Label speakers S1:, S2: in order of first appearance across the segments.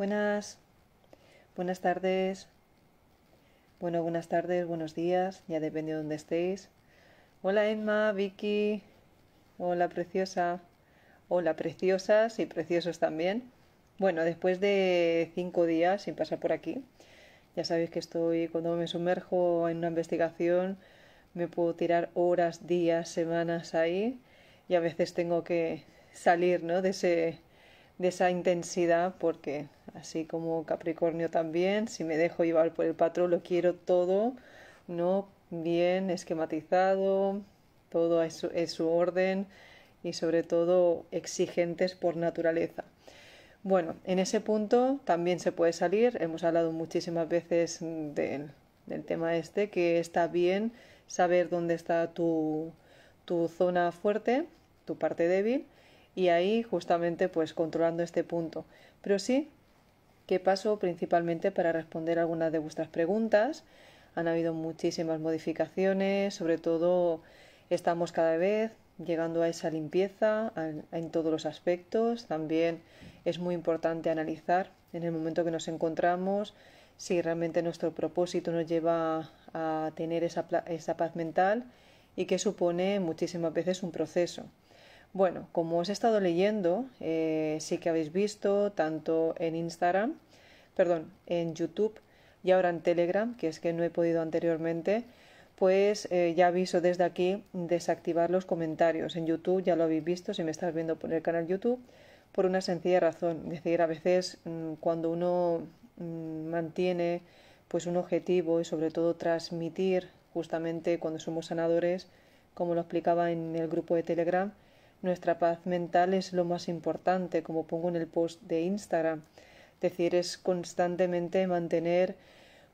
S1: Buenas. Buenas tardes. Bueno, buenas tardes, buenos días, ya depende de dónde estéis. Hola Emma, Vicky. Hola preciosa. Hola preciosas y preciosos también. Bueno, después de cinco días sin pasar por aquí, ya sabéis que estoy, cuando me sumerjo en una investigación, me puedo tirar horas, días, semanas ahí y a veces tengo que salir ¿no? de ese de esa intensidad porque así como Capricornio también, si me dejo llevar por el patrón, lo quiero todo, ¿no? Bien esquematizado, todo en su, su orden y sobre todo exigentes por naturaleza. Bueno, en ese punto también se puede salir, hemos hablado muchísimas veces del tema este, que está bien saber dónde está tu zona fuerte, tu parte débil, y ahí justamente pues controlando este punto. Pero sí que paso principalmente para responder algunas de vuestras preguntas. Han habido muchísimas modificaciones, sobre todo estamos cada vez llegando a esa limpieza en todos los aspectos. También es muy importante analizar en el momento que nos encontramos si realmente nuestro propósito nos lleva a tener esa, esa paz mental y que supone muchísimas veces un proceso. Bueno, como os he estado leyendo, eh, sí que habéis visto tanto en Instagram, perdón, en YouTube y ahora en Telegram, que es que no he podido anteriormente, pues eh, ya aviso desde aquí desactivar los comentarios. En YouTube ya lo habéis visto, si me estás viendo por el canal YouTube, por una sencilla razón. Es decir, a veces mm, cuando uno mm, mantiene pues un objetivo y sobre todo transmitir justamente cuando somos sanadores, como lo explicaba en el grupo de Telegram, nuestra paz mental es lo más importante, como pongo en el post de Instagram. Es decir, es constantemente mantener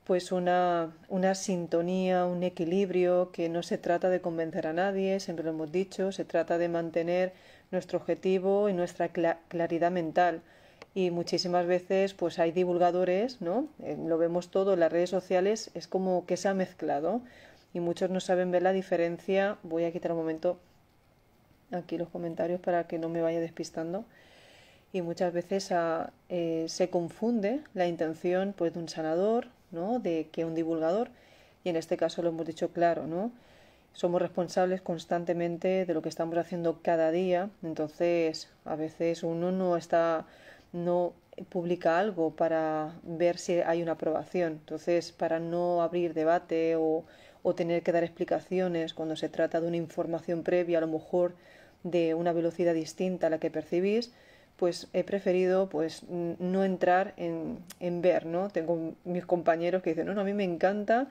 S1: pues una, una sintonía, un equilibrio, que no se trata de convencer a nadie, siempre lo hemos dicho, se trata de mantener nuestro objetivo y nuestra claridad mental. Y muchísimas veces pues hay divulgadores, ¿no? Eh, lo vemos todo en las redes sociales, es como que se ha mezclado y muchos no saben ver la diferencia. Voy a quitar un momento aquí los comentarios para que no me vaya despistando. Y muchas veces ah, eh, se confunde la intención pues, de un sanador, ¿no? de que un divulgador, y en este caso lo hemos dicho claro, ¿no? somos responsables constantemente de lo que estamos haciendo cada día, entonces a veces uno no está, no publica algo para ver si hay una aprobación, entonces para no abrir debate o, o tener que dar explicaciones cuando se trata de una información previa, a lo mejor de una velocidad distinta a la que percibís, pues he preferido pues no entrar en, ver, ¿no? Tengo mis compañeros que dicen, no, a mí me encanta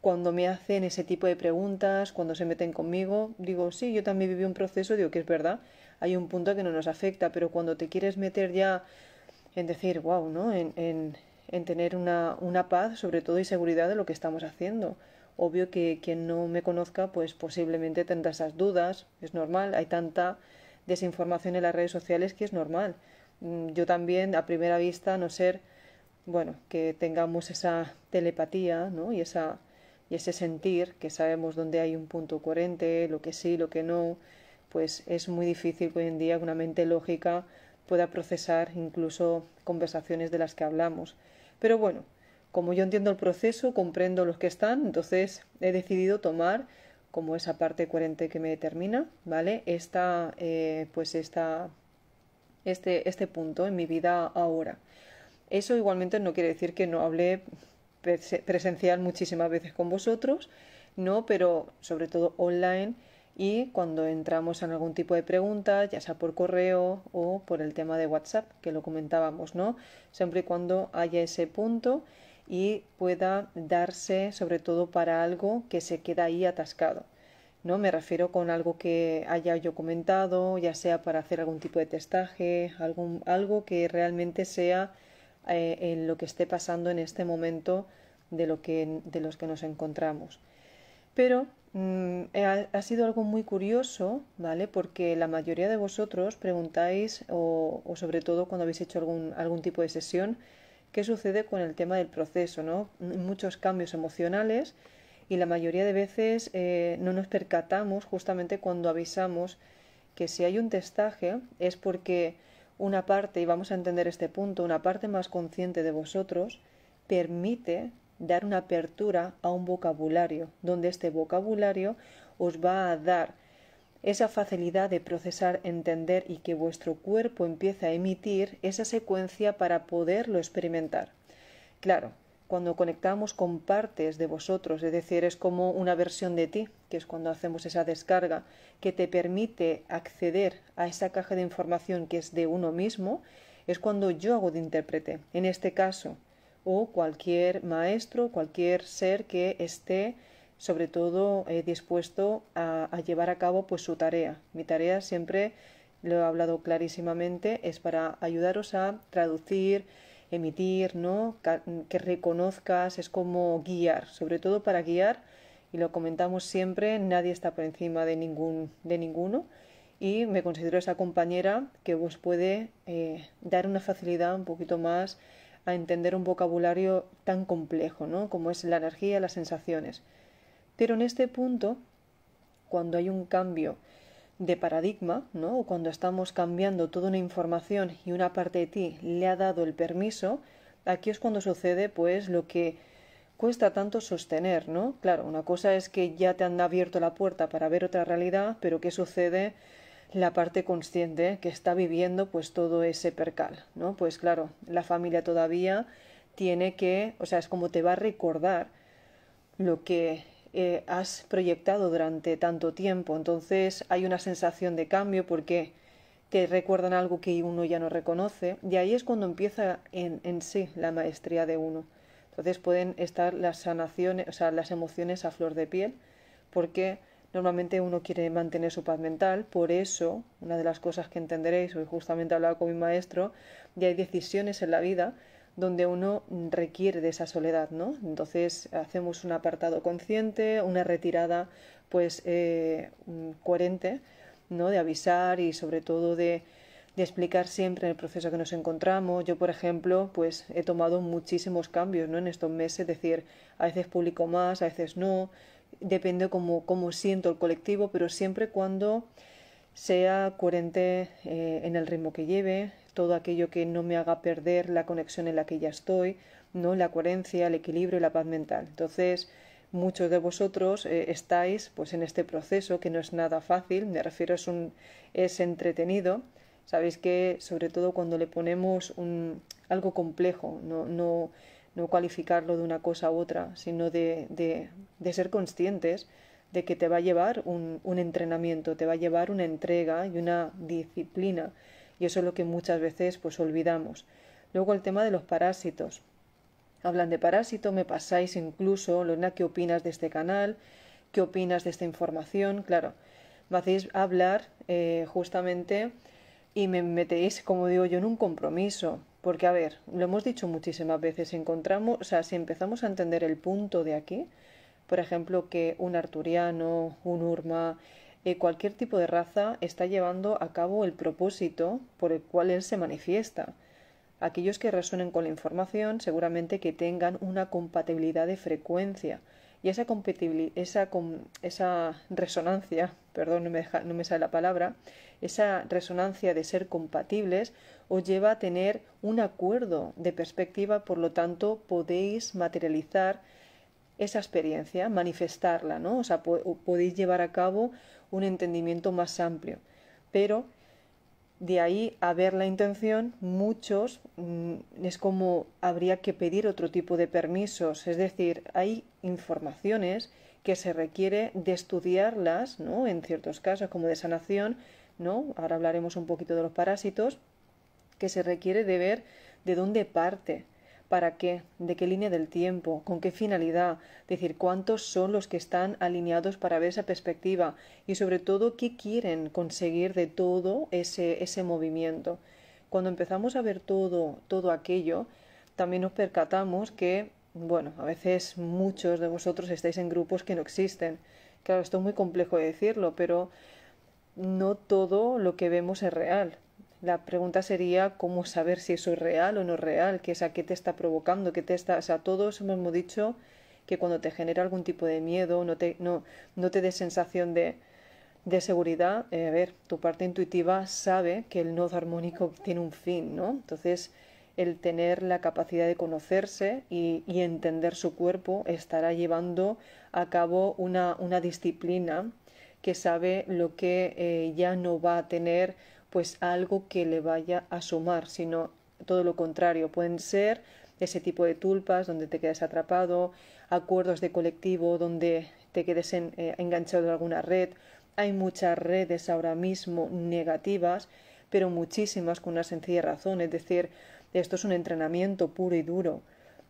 S1: cuando me hacen ese tipo de preguntas, cuando se meten conmigo, digo, sí, yo también viví un proceso, digo que es verdad, hay un punto que no nos afecta, pero cuando te quieres meter ya en decir, wow, ¿no? En, en tener una, una paz, sobre todo, y seguridad de lo que estamos haciendo. Obvio que quien no me conozca, pues posiblemente tendrá esas dudas, es normal, hay tanta desinformación en las redes sociales que es normal. Mm, yo también, a primera vista, no ser, bueno, que tengamos esa telepatía, ¿no? Y, esa, y ese sentir, que sabemos dónde hay un punto coherente, lo que sí, lo que no, pues es muy difícil que hoy en día una mente lógica pueda procesar incluso conversaciones de las que hablamos. Pero bueno, como yo entiendo el proceso, comprendo los que están, entonces he decidido tomar como esa parte coherente que me determina, ¿vale? Esta, eh, pues esta, este, este punto en mi vida ahora. Eso igualmente no quiere decir que no hablé presencial muchísimas veces con vosotros, ¿no? Pero sobre todo online y cuando entramos en algún tipo de pregunta, ya sea por correo o por el tema de WhatsApp, que lo comentábamos, ¿no? Siempre y cuando haya ese punto y pueda darse sobre todo para algo que se queda ahí atascado. ¿no? Me refiero con algo que haya yo comentado, ya sea para hacer algún tipo de testaje, algún, algo que realmente sea eh, en lo que esté pasando en este momento de, lo que, de los que nos encontramos. Pero mm, ha, sido algo muy curioso, ¿vale? Porque la mayoría de vosotros preguntáis, o, o sobre todo cuando habéis hecho algún, algún tipo de sesión, qué sucede con el tema del proceso, ¿no? Muchos cambios emocionales y la mayoría de veces eh, no nos percatamos justamente cuando avisamos que si hay un testaje es porque una parte, y vamos a entender este punto, una parte más consciente de vosotros permite dar una apertura a un vocabulario, donde este vocabulario os va a dar esa facilidad de procesar, entender y que vuestro cuerpo empieza a emitir esa secuencia para poderlo experimentar. Claro, cuando conectamos con partes de vosotros, es decir, es como una versión de ti, que es cuando hacemos esa descarga, que te permite acceder a esa caja de información que es de uno mismo, es cuando yo hago de intérprete, en este caso, o cualquier maestro, cualquier ser que esté sobre todo eh, dispuesto a, llevar a cabo pues su tarea. Mi tarea siempre, lo he hablado clarísimamente, es para ayudaros a traducir, emitir, ¿no? que reconozcas, es como guiar, sobre todo para guiar, y lo comentamos siempre, nadie está por encima de, ningún, de ninguno, y me considero esa compañera que os puede eh, dar una facilidad un poquito más a entender un vocabulario tan complejo, ¿no? como es la energía, las sensaciones. Pero en este punto, cuando hay un cambio de paradigma, ¿no? o cuando estamos cambiando toda una información y una parte de ti le ha dado el permiso, aquí es cuando sucede pues lo que cuesta tanto sostener, ¿no? Claro, una cosa es que ya te han abierto la puerta para ver otra realidad, pero ¿qué sucede? la parte consciente que está viviendo pues todo ese percal, ¿no? Pues claro, la familia todavía tiene que, o sea, es como te va a recordar lo que eh, has proyectado durante tanto tiempo. Entonces hay una sensación de cambio porque te recuerdan algo que uno ya no reconoce y ahí es cuando empieza en, sí la maestría de uno. Entonces pueden estar las sanaciones, o sea, las emociones a flor de piel porque normalmente uno quiere mantener su paz mental, por eso una de las cosas que entenderéis, hoy justamente hablaba con mi maestro, y hay decisiones en la vida donde uno requiere de esa soledad, ¿no? Entonces hacemos un apartado consciente, una retirada pues eh, mm, coherente, ¿no? De avisar y sobre todo de, explicar siempre en el proceso que nos encontramos. Yo, por ejemplo, pues he tomado muchísimos cambios, ¿no? En estos meses, es decir, a veces publico más, a veces no, depende cómo, siento el colectivo, pero siempre cuando sea coherente eh, en el ritmo que lleve, todo aquello que no me haga perder la conexión en la que ya estoy, ¿no? la coherencia, el equilibrio y la paz mental. Entonces, muchos de vosotros eh, estáis pues en este proceso que no es nada fácil, me refiero es un es entretenido. Sabéis que sobre todo cuando le ponemos algo complejo, no, no, cualificarlo de una cosa u otra, sino de, de, ser conscientes de que te va a llevar un, un entrenamiento, te va a llevar una entrega y una disciplina y eso es lo que muchas veces pues olvidamos. Luego el tema de los parásitos. Hablan de parásito, me pasáis incluso, Lorena, ¿qué opinas de este canal? ¿Qué opinas de esta información? Claro, me hacéis hablar eh, justamente y me metéis, como digo yo, en un compromiso. Porque, a ver, lo hemos dicho muchísimas veces, encontramos, o sea, si empezamos a entender el punto de aquí, por ejemplo, que un arturiano, un urma, eh, cualquier tipo de raza está llevando a cabo el propósito por el cual él se manifiesta. Aquellos que resuenen con la información seguramente que tengan una compatibilidad de frecuencia y esa, esa, esa resonancia, perdón, no me, sale la palabra, esa resonancia de ser compatibles os lleva a tener un acuerdo de perspectiva, por lo tanto podéis materializar esa experiencia, manifestarla, ¿no? O sea, podéis llevar a cabo un entendimiento más amplio. Pero de ahí a ver la intención, muchos mm, es como habría que pedir otro tipo de permisos. Es decir, hay informaciones que se requiere de estudiarlas, ¿no? En ciertos casos, como de sanación, ¿no? Ahora hablaremos un poquito de los parásitos, que se requiere de ver de dónde parte ¿Para qué? ¿De qué línea del tiempo? ¿Con qué finalidad? Decir, ¿cuántos son los que están alineados para ver esa perspectiva? Y sobre todo, ¿qué quieren conseguir de todo ese, movimiento? Cuando empezamos a ver todo, todo aquello, también nos percatamos que, bueno, a veces muchos de vosotros estáis en grupos que no existen. Claro, esto es muy complejo de decirlo, pero no todo lo que vemos es real la pregunta sería cómo saber si eso es real o no real, que es a qué te está provocando, qué te está, o sea, todos hemos dicho que cuando te genera algún tipo de miedo, no te, no, no te dé sensación de, de seguridad, eh, a ver, tu parte intuitiva sabe que el nodo armónico tiene un fin, ¿no? Entonces, el tener la capacidad de conocerse y, entender su cuerpo estará llevando a cabo una, una disciplina que sabe lo que eh, ya no va a tener pues algo que le vaya a sumar, sino todo lo contrario. Pueden ser ese tipo de tulpas donde te quedas atrapado, acuerdos de colectivo donde te quedes eh, enganchado en alguna red. Hay muchas redes ahora mismo negativas, pero muchísimas con una sencilla razón, es decir, esto es un entrenamiento puro y duro.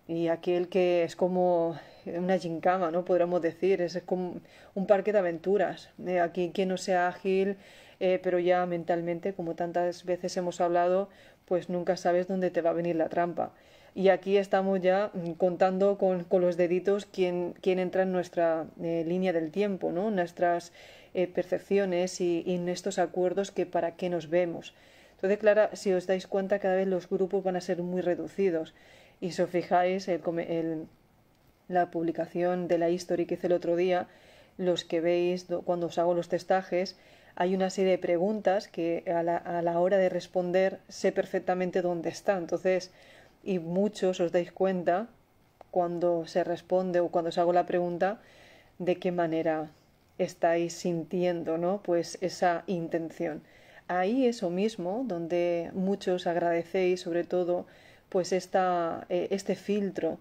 S1: Y aquel que es como una gincama, ¿no? Podríamos decir, es como un parque de aventuras. Eh, aquí quien no sea ágil eh, pero ya mentalmente, como tantas veces hemos hablado, pues nunca sabes dónde te va a venir la trampa. Y aquí estamos ya mm, contando con, los deditos quién, quién, entra en nuestra eh, línea del tiempo, ¿no? nuestras eh, percepciones y, en estos acuerdos que para qué nos vemos. Entonces, Clara, si os dais cuenta, cada vez los grupos van a ser muy reducidos. Y si os fijáis, la publicación de la History que hice el otro día, los que veis cuando os hago los testajes, hay una serie de preguntas que a la, a la hora de responder sé perfectamente dónde está. Entonces, y muchos os dais cuenta cuando se responde o cuando os hago la pregunta de qué manera estáis sintiendo, ¿no? Pues esa intención. Ahí eso mismo, donde muchos agradecéis sobre todo pues esta, eh, este filtro,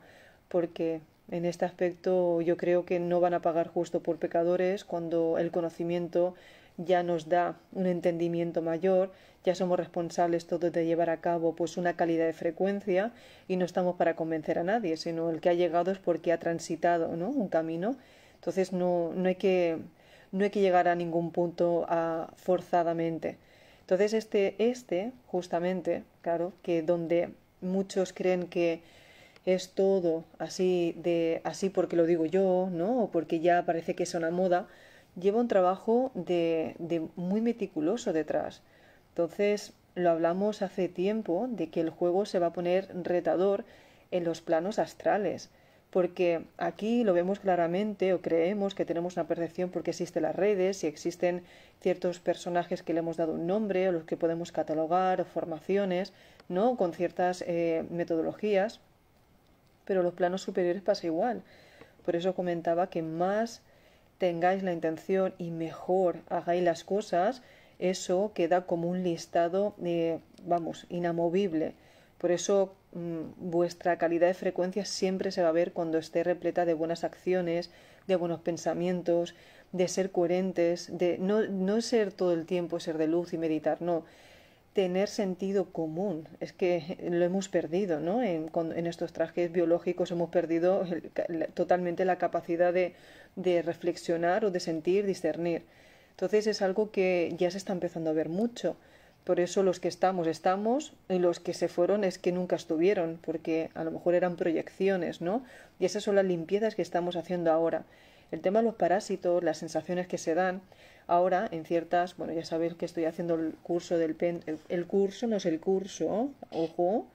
S1: porque en este aspecto yo creo que no van a pagar justo por pecadores cuando el conocimiento ya nos da un entendimiento mayor, ya somos responsables todos de llevar a cabo pues una calidad de frecuencia y no estamos para convencer a nadie, sino el que ha llegado es porque ha transitado ¿no? un camino. Entonces no, no, hay que, no hay que llegar a ningún punto a, ah, forzadamente. Entonces este, este, justamente, claro, que donde muchos creen que es todo así de así porque lo digo yo, ¿no? O porque ya parece que es una moda, lleva un trabajo de, muy meticuloso detrás. Entonces, lo hablamos hace tiempo de que el juego se va a poner retador en los planos astrales, porque aquí lo vemos claramente o creemos que tenemos una percepción porque existen las redes y existen ciertos personajes que le hemos dado un nombre o los que podemos catalogar o formaciones, ¿no? Con ciertas eh, metodologías, pero los planos superiores pasa igual. Por eso comentaba que más tengáis la intención y mejor hagáis las cosas, eso queda como un listado, eh, vamos, inamovible. Por eso mm, vuestra calidad de frecuencia siempre se va a ver cuando esté repleta de buenas acciones, de buenos pensamientos, de ser coherentes, de no, no ser todo el tiempo ser de luz y meditar, no. Tener sentido común. Es que lo hemos perdido, ¿no? En, estos trajes biológicos hemos perdido totalmente la capacidad de de reflexionar o de sentir, discernir. Entonces es algo que ya se está empezando a ver mucho. Por eso los que estamos, estamos, y los que se fueron es que nunca estuvieron, porque a lo mejor eran proyecciones, ¿no? Y esas son las limpiezas que estamos haciendo ahora. El tema de los parásitos, las sensaciones que se dan, ahora en ciertas, bueno, ya sabéis que estoy haciendo el curso del pen, el, el curso no es el curso, ojo,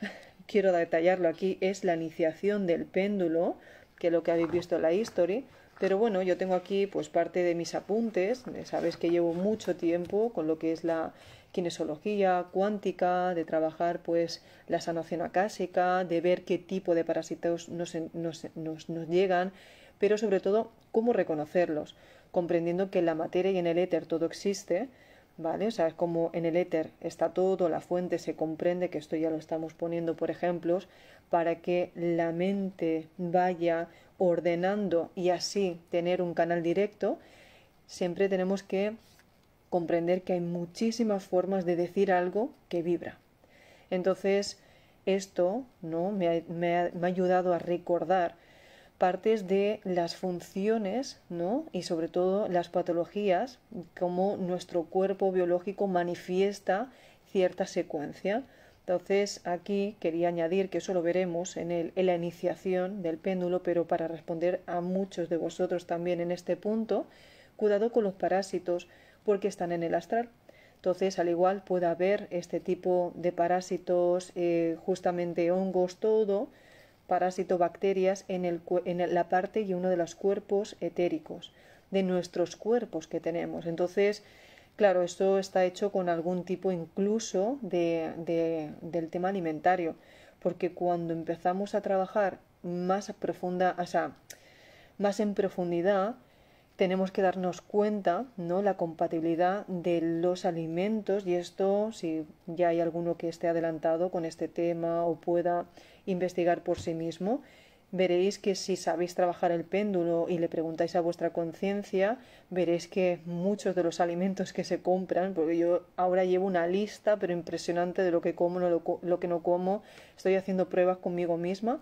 S1: quiero detallarlo aquí, es la iniciación del péndulo, que lo que habéis visto en la history. Pero bueno, yo tengo aquí pues parte de mis apuntes. sabes que llevo mucho tiempo con lo que es la kinesiología cuántica, de trabajar pues la sanación acásica, de ver qué tipo de parásitos nos, nos llegan, pero sobre todo cómo reconocerlos, comprendiendo que en la materia y en el éter todo existe ¿vale? O sea, es como en el éter está todo, la fuente se comprende, que esto ya lo estamos poniendo por ejemplos, para que la mente vaya ordenando y así tener un canal directo, siempre tenemos que comprender que hay muchísimas formas de decir algo que vibra. Entonces, esto ¿no? me ha ayudado a recordar partes de las funciones ¿no? y sobre todo las patologías, cómo nuestro cuerpo biológico manifiesta cierta secuencia. Entonces aquí quería añadir que eso lo veremos en, la iniciación del péndulo, pero para responder a muchos de vosotros también en este punto, cuidado con los parásitos porque están en el astral. Entonces, al igual puede haber este tipo de parásitos, eh, justamente hongos, todo, parásitobacterias en, el, en la parte y uno de los cuerpos etéricos, de nuestros cuerpos que tenemos. Entonces, claro, esto está hecho con algún tipo incluso de, del tema alimentario, porque cuando empezamos a trabajar más profunda, o sea, más en profundidad, tenemos que darnos cuenta, ¿no? La compatibilidad de los alimentos y esto, si ya hay alguno que esté adelantado con este tema o pueda investigar por sí mismo, veréis que si sabéis trabajar el péndulo y le preguntáis a vuestra conciencia, veréis que muchos de los alimentos que se compran, porque yo ahora llevo una lista, pero impresionante, de lo que como, lo, que no como, estoy haciendo pruebas conmigo misma,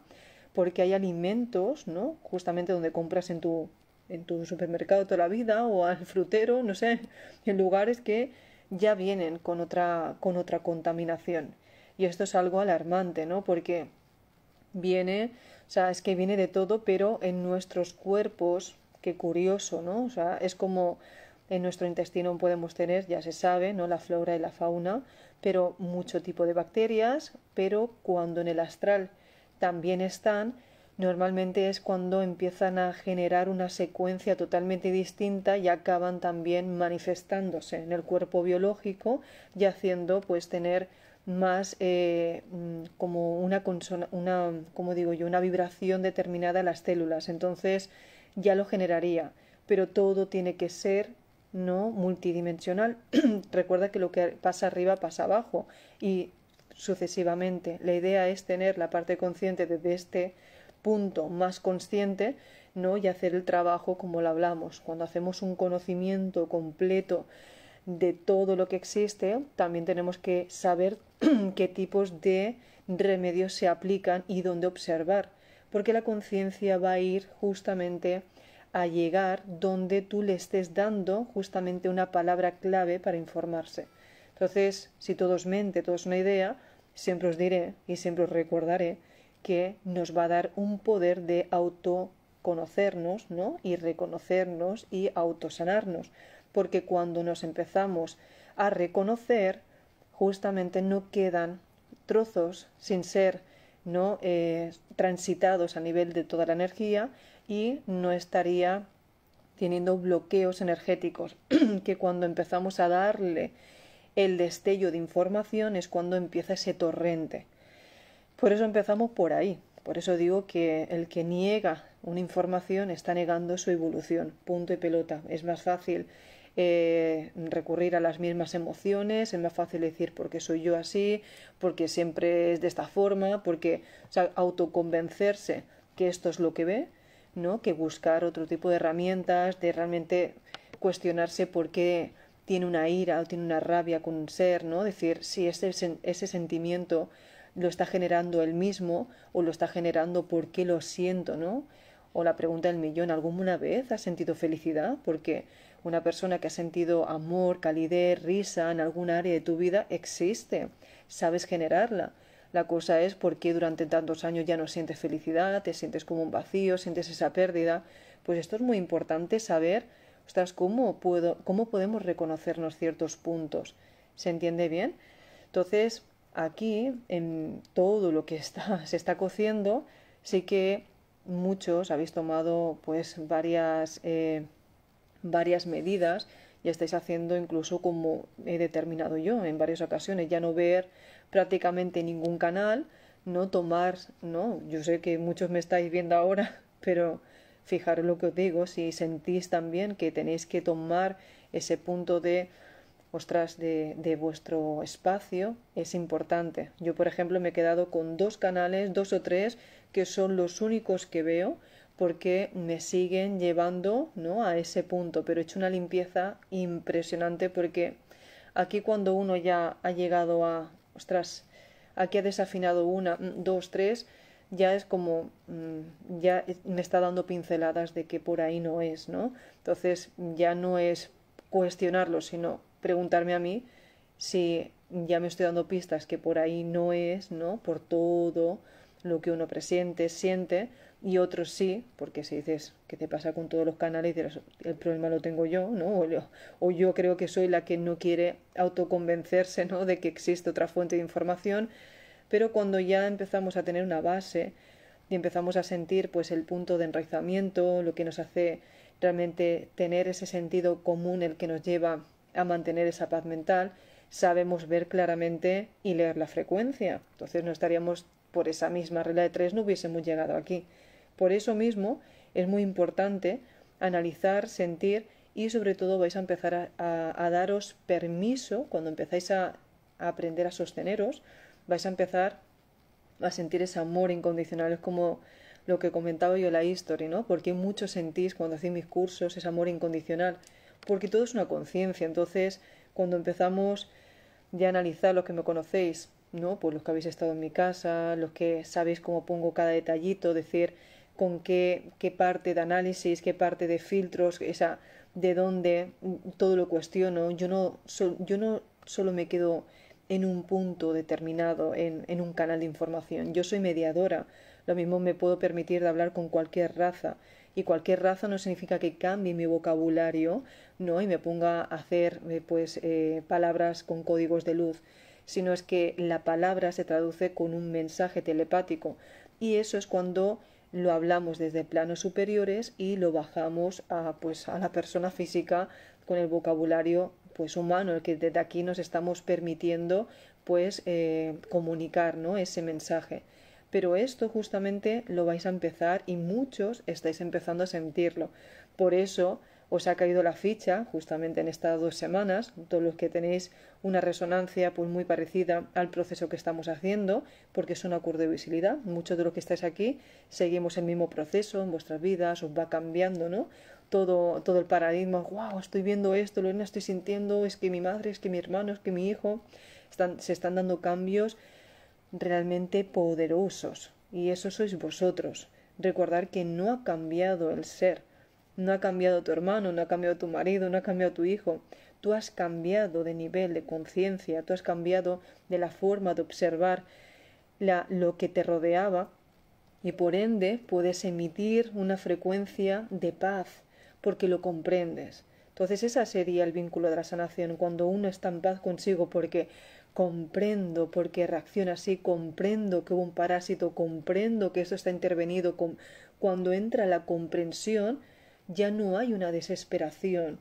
S1: porque hay alimentos, ¿no? Justamente donde compras en tu, en tu supermercado toda la vida o al frutero, no sé, en lugares que ya vienen con otra, con otra contaminación. Y esto es algo alarmante, ¿no? Porque viene, o sea, es que viene de todo, pero en nuestros cuerpos, qué curioso, ¿no? O sea, es como en nuestro intestino podemos tener, ya se sabe, ¿no? La flora y la fauna, pero mucho tipo de bacterias, pero cuando en el astral también están, normalmente es cuando empiezan a generar una secuencia totalmente distinta y acaban también manifestándose en el cuerpo biológico y haciendo pues tener más eh, mm, como una, una como digo yo, una vibración determinada a las células. Entonces ya lo generaría. Pero todo tiene que ser no multidimensional. Recuerda que lo que pasa arriba pasa abajo y sucesivamente. La idea es tener la parte consciente desde este punto más consciente, ¿no? y hacer el trabajo como lo hablamos. Cuando hacemos un conocimiento completo de todo lo que existe, también tenemos que saber qué tipos de remedios se aplican y dónde observar, porque la conciencia va a ir justamente a llegar donde tú le estés dando justamente una palabra clave para informarse. Entonces, si todo es mente, todo es una idea, siempre os diré y siempre os recordaré que nos va a dar un poder de autoconocernos, ¿no? Y reconocernos y autosanarnos porque cuando nos empezamos a reconocer, justamente no quedan trozos sin ser no eh, transitados a nivel de toda la energía y no estaría teniendo bloqueos energéticos que cuando empezamos a darle el destello de información es cuando empieza ese torrente. Por eso empezamos por ahí. Por eso digo que el que niega una información está negando su evolución. Punto y pelota. Es más fácil eh, recurrir a las mismas emociones, es más fácil decir porque soy yo así, porque siempre es de esta forma, porque autoconvencerse que esto es lo que ve, ¿no? que buscar otro tipo de herramientas, de realmente cuestionarse por qué tiene una ira o tiene una rabia con un ser, ¿no? Decir si ese, ese sentimiento lo está generando él mismo o lo está generando por qué lo siento, ¿no? O la pregunta del millón, ¿alguna vez has sentido felicidad? Porque una persona que ha sentido amor, calidez, risa en algún área de tu vida existe. Sabes generarla. La cosa es por qué durante tantos años ya no sientes felicidad, te sientes como un vacío, sientes esa pérdida. Pues esto es muy importante saber, ostras, cómo, puedo, cómo podemos reconocernos ciertos puntos. ¿Se entiende bien? Entonces, aquí, en todo lo que está, se está cociendo, sí que muchos habéis tomado pues varias... Eh, varias medidas ya estáis haciendo incluso como he determinado yo en varias ocasiones, ya no ver prácticamente ningún canal, no tomar, no, yo sé que muchos me estáis viendo ahora, pero fijaros lo que os digo, si sentís también que tenéis que tomar ese punto de ostras, de, de, vuestro espacio es importante. Yo, por ejemplo, me he quedado con dos canales, dos o tres, que son los únicos que veo porque me siguen llevando ¿no? a ese punto, pero he hecho una limpieza impresionante porque aquí cuando uno ya ha llegado a, ostras, aquí ha desafinado una, dos, tres, ya es como, mm, ya me está dando pinceladas de que por ahí no es, ¿no? Entonces ya no es cuestionarlo, sino preguntarme a mí si ya me estoy dando pistas que por ahí no es, ¿no? Por todo lo que uno presiente, siente, y otros sí, porque si dices, ¿qué te pasa con todos los canales? Dirás, el problema lo tengo yo, ¿no? O, o, yo creo que soy la que no quiere autoconvencerse, ¿no? De que existe otra fuente de información, pero cuando ya empezamos a tener una base y empezamos a sentir, pues, el punto de enraizamiento, lo que nos hace realmente tener ese sentido común, el que nos lleva a mantener esa paz mental, sabemos ver claramente y leer la frecuencia. Entonces no estaríamos por esa misma regla de tres, no hubiésemos llegado aquí por eso mismo es muy importante analizar, sentir y sobre todo vais a empezar a, daros permiso cuando empezáis a, aprender a sosteneros, vais a empezar a sentir ese amor incondicional. Es como lo que comentaba yo en la historia ¿no? Porque mucho sentís cuando hacéis mis cursos ese amor incondicional, porque todo es una conciencia. Entonces, cuando empezamos ya a analizar los que me conocéis, ¿no? Pues los que habéis estado en mi casa, los que sabéis cómo pongo cada detallito, decir, con qué, qué parte de análisis, qué parte de filtros, esa, de dónde, todo lo cuestiono. Yo no, yo no solo me quedo en un punto determinado, en, en un canal de información. Yo soy mediadora. Lo mismo me puedo permitir de hablar con cualquier raza. Y cualquier raza no significa que cambie mi vocabulario, ¿no? Y me ponga a hacer eh, pues eh, palabras con códigos de luz, sino es que la palabra se traduce con un mensaje telepático. Y eso es cuando lo hablamos desde planos superiores y lo bajamos a, pues, a la persona física con el vocabulario pues humano, el que desde aquí nos estamos permitiendo pues eh, comunicar ¿no? ese mensaje. Pero esto justamente lo vais a empezar y muchos estáis empezando a sentirlo. Por eso os ha caído la ficha justamente en estas dos semanas, todos los que tenéis una resonancia pues muy parecida al proceso que estamos haciendo, porque es de visibilidad, Muchos de los que estáis aquí seguimos el mismo proceso en vuestras vidas, os va cambiando, ¿no? Todo, todo el paradigma, wow, estoy viendo esto, lo estoy sintiendo, es que mi madre, es que mi hermano, es que mi hijo, están, se están dando cambios realmente poderosos. Y eso sois vosotros. Recordar que no ha cambiado el ser, no ha cambiado tu hermano, no ha cambiado tu marido, no ha cambiado tu hijo. Tú has cambiado de nivel de conciencia, tú has cambiado de la forma de observar la, lo que te rodeaba y por ende puedes emitir una frecuencia de paz porque lo comprendes. Entonces ese sería el vínculo de la sanación, cuando uno está en paz consigo porque comprendo porque reacciona así, comprendo que hubo un parásito, comprendo que eso está intervenido. Cuando entra la comprensión, ya no hay una desesperación,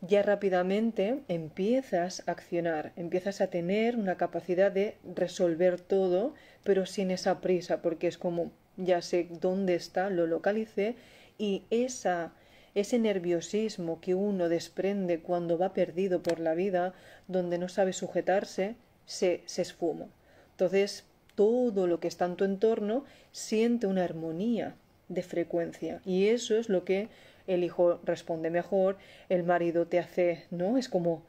S1: ya rápidamente empiezas a accionar, empiezas a tener una capacidad de resolver todo, pero sin esa prisa, porque es como ya sé dónde está, lo localicé y esa ese nerviosismo que uno desprende cuando va perdido por la vida, donde no sabe sujetarse, se, se esfuma. Entonces, todo lo que está en tu entorno siente una armonía de frecuencia. Y eso es lo que el hijo responde mejor, el marido te hace, ¿no? Es como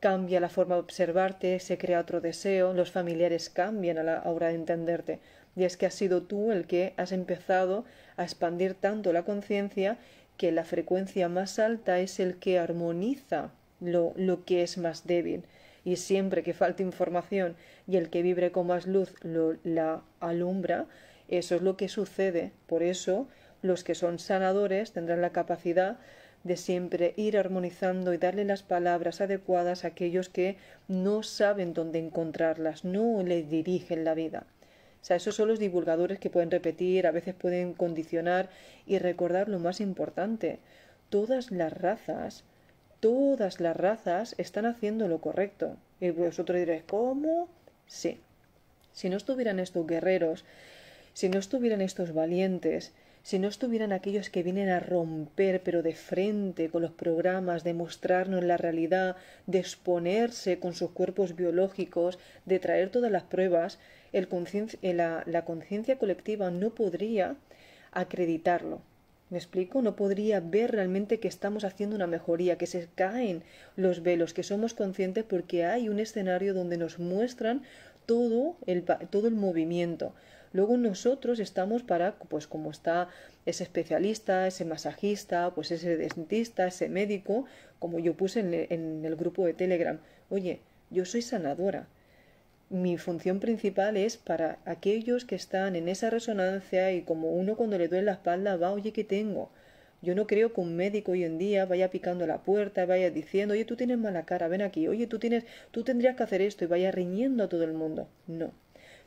S1: cambia la forma de observarte, se crea otro deseo, los familiares cambian a la hora de entenderte. Y es que has sido tú el que has empezado a expandir tanto la conciencia que la frecuencia más alta es el que armoniza lo, lo que es más débil. Y siempre que falta información y el que vibre con más luz lo, la alumbra, eso es lo que sucede. Por eso los que son sanadores tendrán la capacidad de siempre ir armonizando y darle las palabras adecuadas a aquellos que no saben dónde encontrarlas, no les dirigen la vida. O sea, esos son los divulgadores que pueden repetir, a veces pueden condicionar y recordar lo más importante. Todas las razas, todas las razas están haciendo lo correcto. Y vosotros diréis, ¿cómo? Sí. Si no estuvieran estos guerreros si no estuvieran estos valientes, si no estuvieran aquellos que vienen a romper, pero de frente con los programas, de mostrarnos la realidad, de exponerse con sus cuerpos biológicos, de traer todas las pruebas, el eh, la, conciencia colectiva no podría acreditarlo. ¿Me explico? No podría ver realmente que estamos haciendo una mejoría, que se caen los velos, que somos conscientes porque hay un escenario donde nos muestran todo el, todo el movimiento, Luego nosotros estamos para, pues como está ese especialista, ese masajista, pues ese dentista, ese médico, como yo puse en, el grupo de Telegram, oye, yo soy sanadora. Mi función principal es para aquellos que están en esa resonancia y como uno cuando le duele la espalda va, oye, ¿qué tengo? Yo no creo que un médico hoy en día vaya picando la puerta, vaya diciendo, oye, tú tienes mala cara, ven aquí, oye, tú tienes, tú tendrías que hacer esto y vaya riñendo a todo el mundo. No.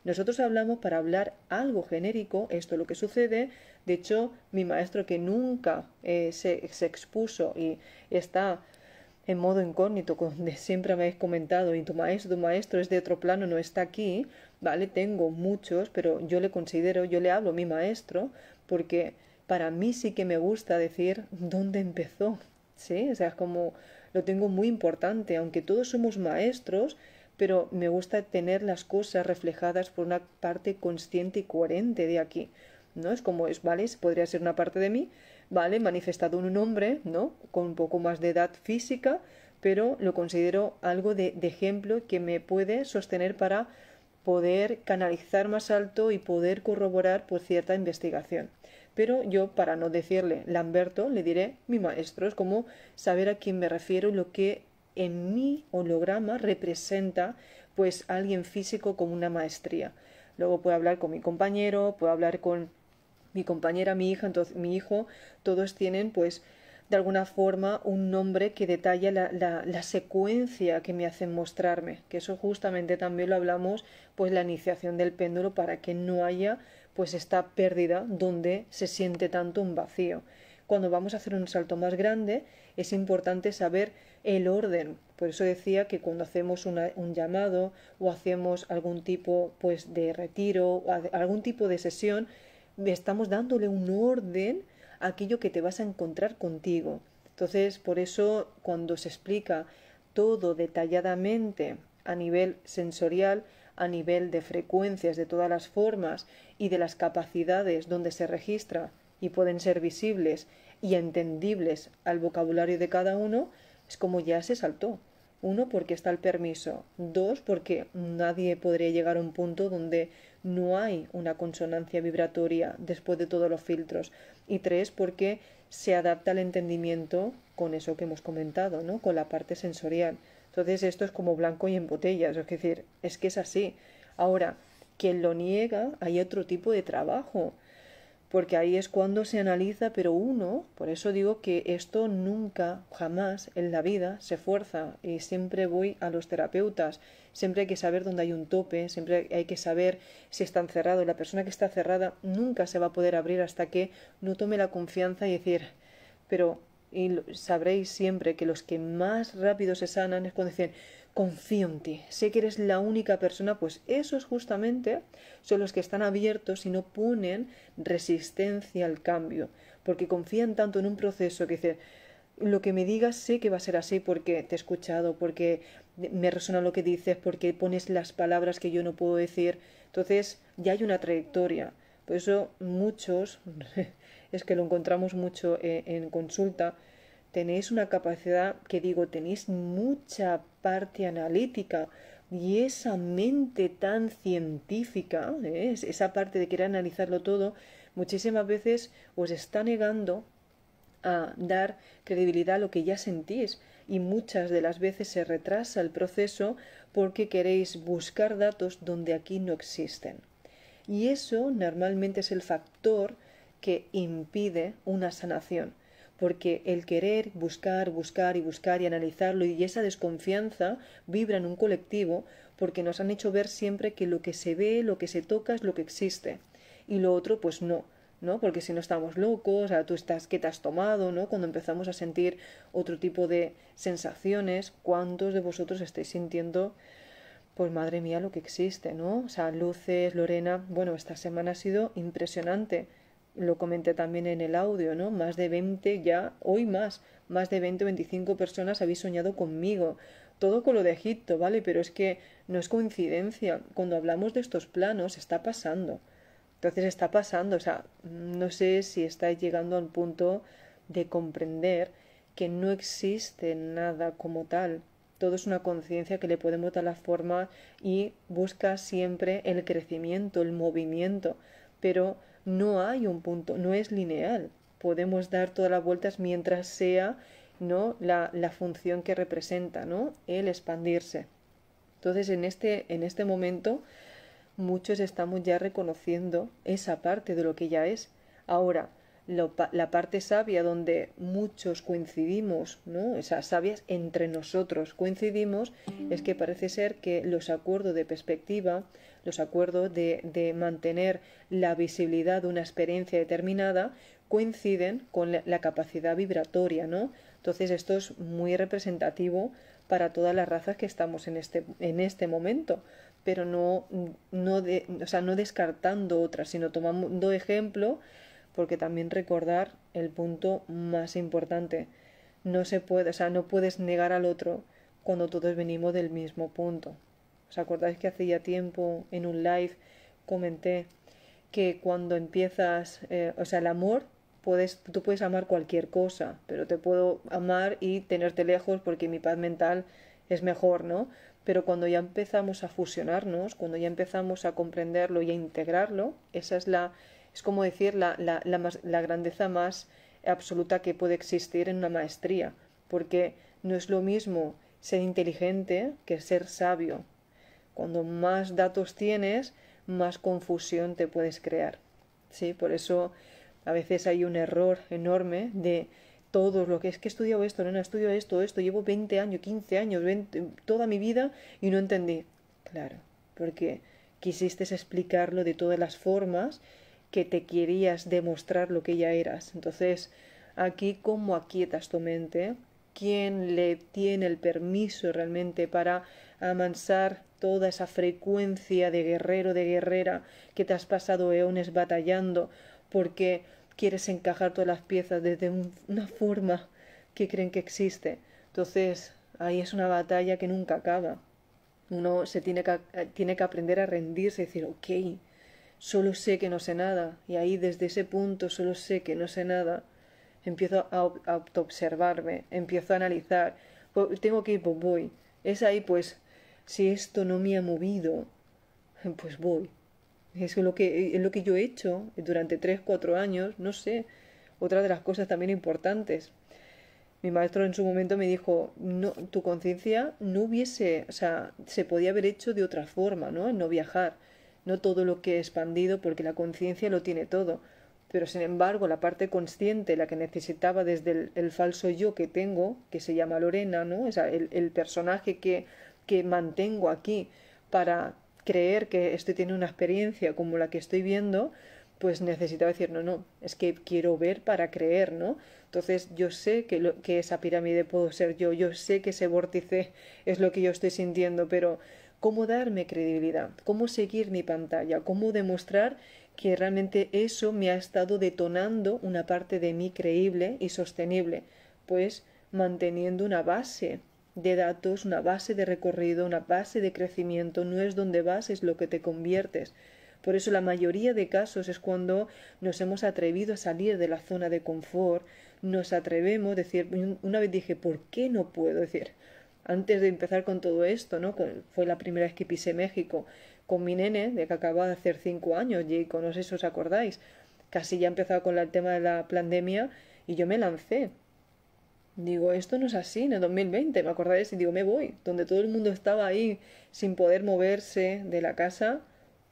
S1: Nosotros hablamos para hablar algo genérico, esto es lo que sucede. De hecho, mi maestro que nunca eh, se, se, expuso y está en modo incógnito, donde siempre me habéis comentado, y tu maestro, tu maestro es de otro plano, no está aquí, ¿vale? Tengo muchos, pero yo le considero, yo le hablo mi maestro, porque para mí sí que me gusta decir dónde empezó, ¿sí? O sea, es como lo tengo muy importante, aunque todos somos maestros, pero me gusta tener las cosas reflejadas por una parte consciente y coherente de aquí. ¿no? Es como es, ¿vale? Podría ser una parte de mí, ¿vale? Manifestado en un hombre, ¿no? Con un poco más de edad física, pero lo considero algo de, de ejemplo que me puede sostener para poder canalizar más alto y poder corroborar por pues, cierta investigación. Pero yo, para no decirle Lamberto, le diré mi maestro. Es como saber a quién me refiero, lo que en mi holograma representa pues alguien físico con una maestría. Luego puedo hablar con mi compañero, puedo hablar con mi compañera, mi hija, entonces mi hijo, todos tienen pues de alguna forma un nombre que detalla la, la, la, secuencia que me hacen mostrarme, que eso justamente también lo hablamos, pues la iniciación del péndulo para que no haya pues esta pérdida donde se siente tanto un vacío. Cuando vamos a hacer un salto más grande, es importante saber el orden. Por eso decía que cuando hacemos un llamado o hacemos algún tipo pues, de retiro o algún tipo de sesión, estamos dándole un orden a aquello que te vas a encontrar contigo. Entonces, por eso cuando se explica todo detalladamente a nivel sensorial, a nivel de frecuencias de todas las formas y de las capacidades donde se registra y pueden ser visibles y entendibles al vocabulario de cada uno, es como ya se saltó. Uno, porque está el permiso. Dos, porque nadie podría llegar a un punto donde no hay una consonancia vibratoria después de todos los filtros. Y tres, porque se adapta al entendimiento con eso que hemos comentado, ¿no? Con la parte sensorial. Entonces esto es como blanco y en botellas, es decir, es que es así. Ahora, quien lo niega, hay otro tipo de trabajo porque ahí es cuando se analiza, pero uno, por eso digo que esto nunca, jamás en la vida se fuerza y siempre voy a los terapeutas, siempre hay que saber dónde hay un tope, siempre hay que saber si están cerrados, la persona que está cerrada nunca se va a poder abrir hasta que no tome la confianza y decir, pero y sabréis siempre que los que más rápido se sanan es cuando dicen, confío en ti, sé que eres la única persona, pues esos justamente son los que están abiertos y no ponen resistencia al cambio, porque confían tanto en un proceso que dice lo que me digas sé que va a ser así porque te he escuchado, porque me resuena lo que dices, porque pones las palabras que yo no puedo decir. Entonces ya hay una trayectoria. Por eso muchos, es que lo encontramos mucho eh, en consulta, tenéis una capacidad que digo, tenéis mucha parte analítica y esa mente tan científica, ¿eh? esa parte de querer analizarlo todo, muchísimas veces os pues, está negando a dar credibilidad a lo que ya sentís y muchas de las veces se retrasa el proceso porque queréis buscar datos donde aquí no existen. Y eso normalmente es el factor que impide una sanación porque el querer buscar, buscar y buscar y analizarlo y esa desconfianza vibra en un colectivo porque nos han hecho ver siempre que lo que se ve, lo que se toca es lo que existe y lo otro pues no. ¿no? Porque si no estamos locos, sea ah, tú estás, ¿qué te has tomado? ¿no? Cuando empezamos a sentir otro tipo de sensaciones, ¿cuántos de vosotros estáis sintiendo, pues madre mía, lo que existe, ¿no? O sea, luces, Lorena, bueno, esta semana ha sido impresionante lo comenté también en el audio, ¿no? Más de 20 ya, hoy más, más de 20 o 25 personas habéis soñado conmigo. Todo con lo de Egipto, ¿vale? Pero es que no es coincidencia. Cuando hablamos de estos planos, está pasando. Entonces está pasando, o sea, no sé si estáis llegando al punto de comprender que no existe nada como tal. Todo es una conciencia que le podemos dar la forma y busca siempre el crecimiento, el movimiento, pero no hay un punto, no es lineal. Podemos dar todas las vueltas mientras sea ¿no? la, la función que representa, ¿no? el expandirse. Entonces, en este, en este momento, muchos estamos ya reconociendo esa parte de lo que ya es. Ahora, la parte sabia donde muchos coincidimos, ¿no? esas sabias entre nosotros coincidimos, es que parece ser que los acuerdos de perspectiva, los acuerdos de, de mantener la visibilidad de una experiencia determinada, coinciden con la, capacidad vibratoria, ¿no? Entonces esto es muy representativo para todas las razas que estamos en este, en este momento, pero no, no, de, o sea, no descartando otras, sino tomando ejemplo porque también recordar el punto más importante. No se puede, o sea, no puedes negar al otro cuando todos venimos del mismo punto. ¿Os acordáis que hace ya tiempo en un live comenté que cuando empiezas, eh, o sea, el amor, puedes, tú puedes amar cualquier cosa, pero te puedo amar y tenerte lejos porque mi paz mental es mejor, ¿no? Pero cuando ya empezamos a fusionarnos, cuando ya empezamos a comprenderlo y a integrarlo, esa es la es como decir la, grandeza más absoluta que puede existir en una maestría, porque no es lo mismo ser inteligente que ser sabio. Cuando más datos tienes, más confusión te puedes crear. ¿sí? Por eso a veces hay un error enorme de todo lo que es que he estudiado esto, no, he estudiado esto, esto, llevo 20 años, 15 años, toda mi vida y no entendí. Claro, porque quisiste explicarlo de todas las formas que te querías demostrar lo que ya eras. Entonces, aquí como aquietas tu mente, quién le tiene el permiso realmente para amansar toda esa frecuencia de guerrero, de guerrera que te has pasado eones batallando porque quieres encajar todas las piezas desde una forma que creen que existe. Entonces, ahí es una batalla que nunca acaba. Uno se tiene que, tiene que aprender a rendirse y decir, ok, solo sé que no sé nada, y ahí desde ese punto solo sé que no sé nada, empiezo a, observarme, empiezo a analizar, pues, tengo que ir, pues voy. Es ahí pues, si esto no me ha movido, pues voy. es lo que, yo he hecho durante tres, cuatro años, no sé. Otra de las cosas también importantes. Mi maestro en su momento me dijo, no, tu conciencia no hubiese, o sea, se podía haber hecho de otra forma, ¿no? En no viajar no todo lo que he expandido porque la conciencia lo tiene todo, pero sin embargo la parte consciente, la que necesitaba desde el, falso yo que tengo, que se llama Lorena, ¿no? O el, personaje que, que mantengo aquí para creer que estoy teniendo una experiencia como la que estoy viendo, pues necesitaba decir, no, no, es que quiero ver para creer, ¿no? Entonces yo sé que, lo, que esa pirámide puedo ser yo, yo sé que ese vórtice es lo que yo estoy sintiendo, pero cómo darme credibilidad, cómo seguir mi pantalla, cómo demostrar que realmente eso me ha estado detonando una parte de mí creíble y sostenible, pues manteniendo una base de datos, una base de recorrido, una base de crecimiento, no es donde vas, es lo que te conviertes. Por eso la mayoría de casos es cuando nos hemos atrevido a salir de la zona de confort, nos atrevemos a decir, una vez dije, ¿por qué no puedo decir? antes de empezar con todo esto, ¿no? Fue la primera vez que pisé México con mi nene, de que acababa de hacer cinco años, y no sé os acordáis, casi ya empezaba con el tema de la pandemia, y yo me lancé. Digo, esto no es así, en el 2020, me acordáis, y digo, me voy, donde todo el mundo estaba ahí sin poder moverse de la casa,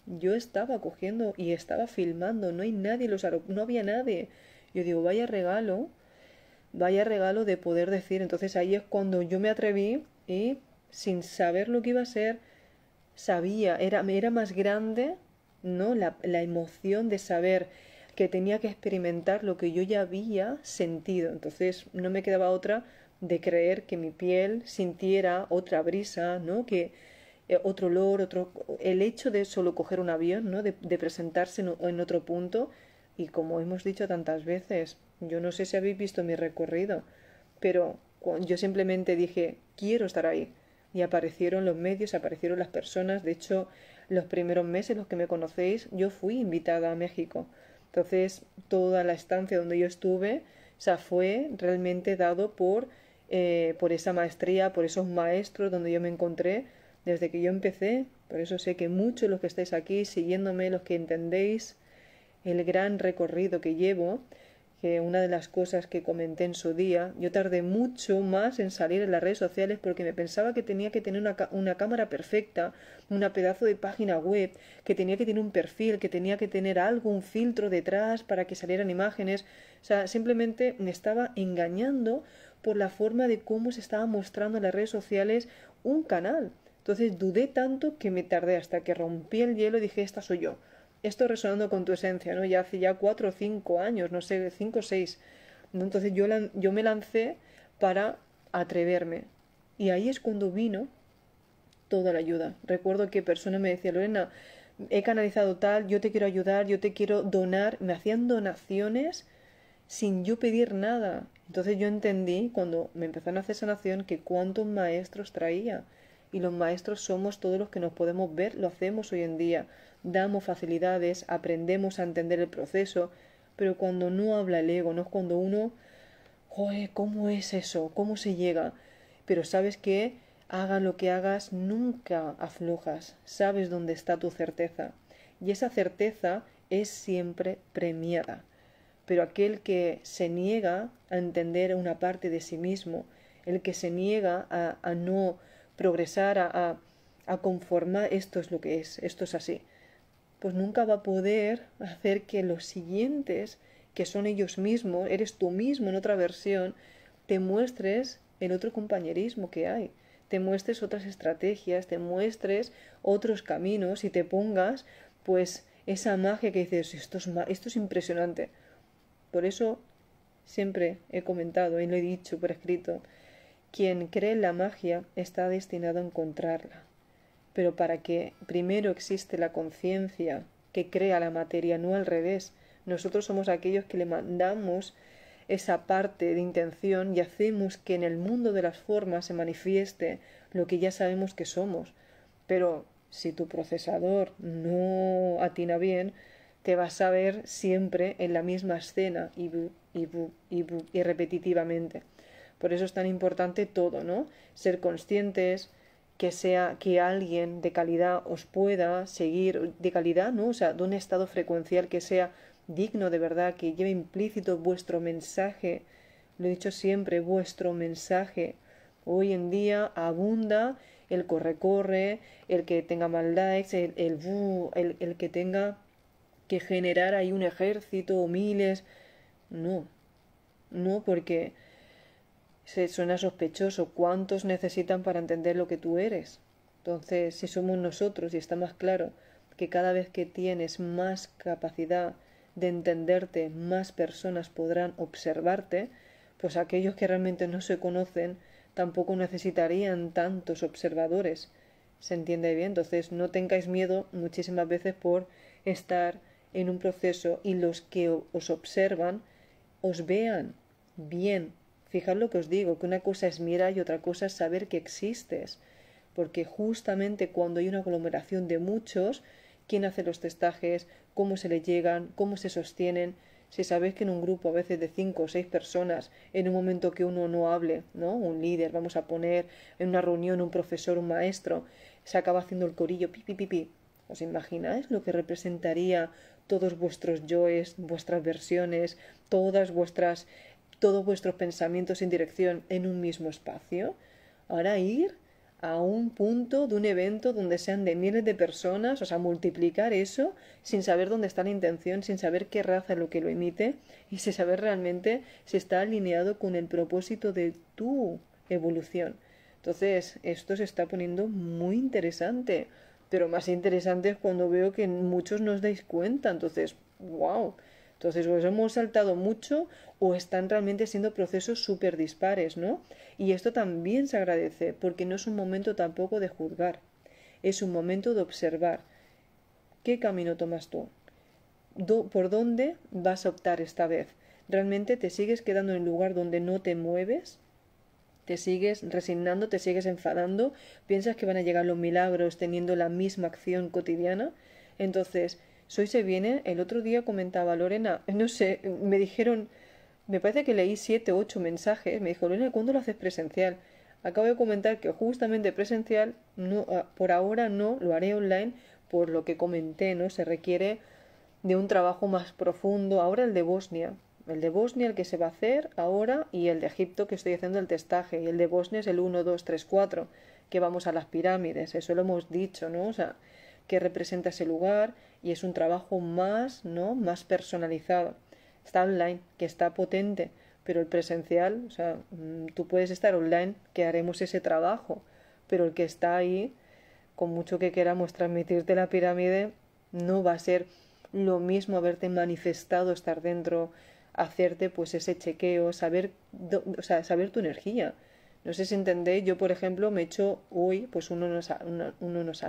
S1: yo estaba cogiendo y estaba filmando, no hay nadie, los no había nadie. Yo digo, vaya regalo, vaya regalo de poder decir. Entonces ahí es cuando yo me atreví y sin saber lo que iba a ser, sabía, era, era más grande, ¿no? La, la emoción de saber que tenía que experimentar lo que yo ya había sentido. Entonces no me quedaba otra de creer que mi piel sintiera otra brisa, ¿no? Que eh, otro olor, otro el hecho de solo coger un avión, ¿no? De, presentarse en otro punto y como hemos dicho tantas veces, yo no sé si habéis visto mi recorrido, pero yo simplemente dije, quiero estar ahí. Y aparecieron los medios, aparecieron las personas. De hecho, los primeros meses, los que me conocéis, yo fui invitada a México. Entonces, toda la estancia donde yo estuve, se fue realmente dado por, eh, por esa maestría, por esos maestros donde yo me encontré desde que yo empecé. Por eso sé que muchos los que estáis aquí siguiéndome, los que entendéis el gran recorrido que llevo, que una de las cosas que comenté en su día, yo tardé mucho más en salir en las redes sociales porque me pensaba que tenía que tener una, una, cámara perfecta, una pedazo de página web, que tenía que tener un perfil, que tenía que tener algún filtro detrás para que salieran imágenes. O sea, simplemente me estaba engañando por la forma de cómo se estaba mostrando en las redes sociales un canal. Entonces dudé tanto que me tardé hasta que rompí el hielo y dije, esta soy yo esto resonando con tu esencia, ¿no? Ya hace ya cuatro o cinco años, no sé, cinco o seis. ¿no? Entonces yo, yo me lancé para atreverme. Y ahí es cuando vino toda la ayuda. Recuerdo que personas me decían, Lorena, he canalizado tal, yo te quiero ayudar, yo te quiero donar. Me hacían donaciones sin yo pedir nada. Entonces yo entendí cuando me empezaron a hacer sanación que cuántos maestros traía y los maestros somos todos los que nos podemos ver, lo hacemos hoy en día, damos facilidades, aprendemos a entender el proceso, pero cuando no habla el ego, no es cuando uno, joder, ¿cómo es eso? ¿Cómo se llega? Pero sabes que haga lo que hagas, nunca aflojas, sabes dónde está tu certeza. Y esa certeza es siempre premiada. Pero aquel que se niega a entender una parte de sí mismo, el que se niega a no progresar, a, a, conformar, esto es lo que es, esto es así, pues nunca va a poder hacer que los siguientes, que son ellos mismos, eres tú mismo en otra versión, te muestres el otro compañerismo que hay, te muestres otras estrategias, te muestres otros caminos y te pongas pues esa magia que dices, esto es, esto es impresionante. Por eso siempre he comentado y lo he dicho por escrito, quien cree en la magia está destinado a encontrarla, pero para que primero existe la conciencia que crea la materia, no al revés. Nosotros somos aquellos que le mandamos esa parte de intención y hacemos que en el mundo de las formas se manifieste lo que ya sabemos que somos. Pero si tu procesador no atina bien, te vas a ver siempre en la misma escena y, y, y repetitivamente. Por eso es tan importante todo, ¿no? Ser conscientes, que sea que alguien de calidad os pueda seguir de calidad, ¿no? O sea, de un estado frecuencial que sea digno de verdad, que lleve implícito vuestro mensaje. Lo he dicho siempre, vuestro mensaje. Hoy en día abunda el corre-corre, el que tenga mal el, el, el, el que tenga que generar ahí un ejército o miles. No, no, porque se suena sospechoso. ¿Cuántos necesitan para entender lo que tú eres? Entonces, si somos nosotros y está más claro que cada vez que tienes más capacidad de entenderte, más personas podrán observarte, pues aquellos que realmente no se conocen tampoco necesitarían tantos observadores. ¿Se entiende bien? Entonces, no tengáis miedo muchísimas veces por estar en un proceso y los que os observan os vean bien Fijad lo que os digo, que una cosa es mirar y otra cosa es saber que existes, porque justamente cuando hay una aglomeración de muchos, quién hace los testajes, cómo se le llegan, cómo se sostienen, si sabéis que en un grupo a veces de cinco o seis personas, en un momento que uno no hable, ¿no? Un líder, vamos a poner, en una reunión, un profesor, un maestro, se acaba haciendo el corillo, pipi, pipi. ¿Os imagináis lo que representaría todos vuestros yoes, vuestras versiones, todas vuestras todos vuestros pensamientos sin dirección en un mismo espacio. Ahora ir a un punto de un evento donde sean de miles de personas, o sea, multiplicar eso sin saber dónde está la intención, sin saber qué raza lo que lo emite y sin saber realmente si está alineado con el propósito de tu evolución. Entonces, esto se está poniendo muy interesante, pero más interesante es cuando veo que muchos no os dais cuenta, entonces, wow. Entonces, o hemos saltado mucho o están realmente siendo procesos súper dispares, ¿no? Y esto también se agradece, porque no es un momento tampoco de juzgar, es un momento de observar. ¿Qué camino tomas tú? ¿Por dónde vas a optar esta vez? ¿Realmente te sigues quedando en el lugar donde no te mueves? te sigues resignando, te sigues enfadando, piensas que van a llegar los milagros teniendo la misma acción cotidiana. Entonces, soy se viene, el otro día comentaba Lorena, eh, no sé, eh, me dijeron, me parece que leí siete, ocho mensajes, me dijo, Lorena, ¿cuándo lo haces presencial? Acabo de comentar que justamente presencial, no, ah, por ahora no, lo haré online, por lo que comenté, ¿no? Se requiere de un trabajo más profundo. Ahora el de Bosnia, el de Bosnia el que se va a hacer ahora y el de Egipto que estoy haciendo el testaje. Y el de Bosnia es el 1, 2, 3, 4, que vamos a las pirámides, eso lo hemos dicho, ¿no? O sea, que representa ese lugar, y es un trabajo más, ¿no? Más personalizado. Está online, que está potente, pero el presencial, o sea, mm, tú puedes estar online, que haremos ese trabajo, pero el que está ahí, con mucho que queramos transmitirte la pirámide, no va a ser lo mismo haberte manifestado, estar dentro, hacerte pues ese chequeo, saber, o sea, saber tu energía, no sé si entendéis, yo por ejemplo me he hecho hoy pues unos, unos,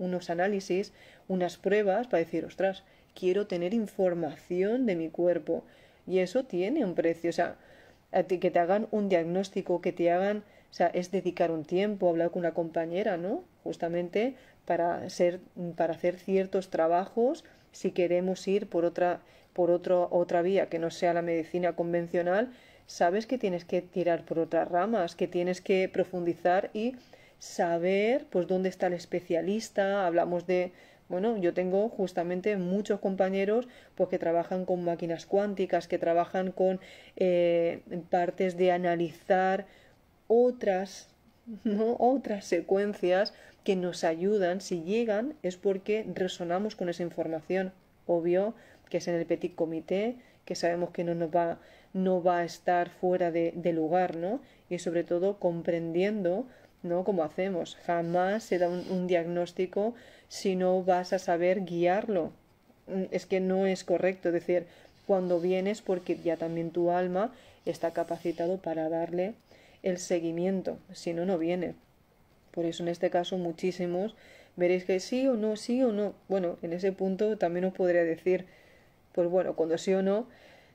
S1: unos análisis, unas pruebas para decir, ostras, quiero tener información de mi cuerpo. Y eso tiene un precio, o sea, que te hagan un diagnóstico, que te hagan, o sea, es dedicar un tiempo, hablar con una compañera, ¿no? Justamente para, ser, para hacer ciertos trabajos si queremos ir por otra, por otro, otra vía que no sea la medicina convencional sabes que tienes que tirar por otras ramas, que tienes que profundizar y saber pues dónde está el especialista, hablamos de bueno, yo tengo justamente muchos compañeros pues, que trabajan con máquinas cuánticas, que trabajan con eh, partes de analizar otras, ¿no? otras secuencias que nos ayudan. Si llegan es porque resonamos con esa información. Obvio que es en el petit comité, que sabemos que no nos va no va a estar fuera de, lugar, ¿no? Y sobre todo comprendiendo ¿no? Como hacemos. Jamás se da un, diagnóstico si no vas a saber guiarlo. Mm, es que no es correcto decir cuando vienes porque ya también tu alma está capacitado para darle el seguimiento, si no, no viene. Por eso en este caso muchísimos veréis que sí o no, sí o no. Bueno, en ese punto también os podría decir, pues bueno, cuando sí o no,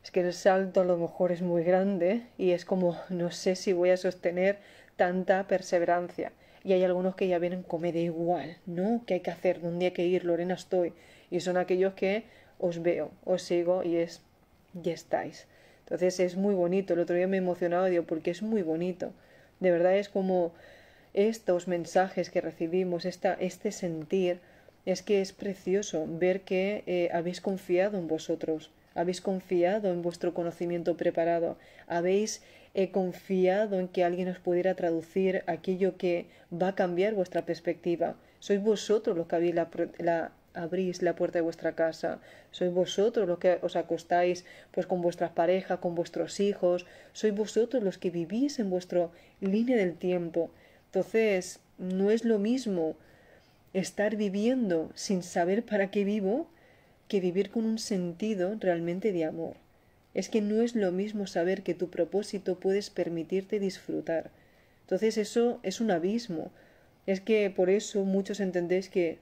S1: es que el salto a lo mejor es muy grande y es como no sé si voy a sostener tanta perseverancia. Y hay algunos que ya vienen como de igual, ¿no? ¿Qué hay que hacer? ¿Dónde hay que ir? Lorena estoy. Y son aquellos que os veo, os sigo y es ya estáis. Entonces es muy bonito. El otro día me emocionado digo, porque es muy bonito. De verdad es como estos mensajes que recibimos, esta, este sentir, es que es precioso ver que eh, habéis confiado en vosotros, habéis confiado en vuestro conocimiento preparado, habéis eh, confiado en que alguien os pudiera traducir aquello que va a cambiar vuestra perspectiva. Sois vosotros los que la, abrís la puerta de vuestra casa, sois vosotros los que os acostáis pues con vuestra pareja, con vuestros hijos, sois vosotros los que vivís en vuestra línea del tiempo. Entonces, no es lo mismo estar viviendo sin saber para qué vivo que vivir con un sentido realmente de amor. Es que no es lo mismo saber que tu propósito puedes permitirte disfrutar. Entonces eso es un abismo. Es que por eso muchos entendéis que,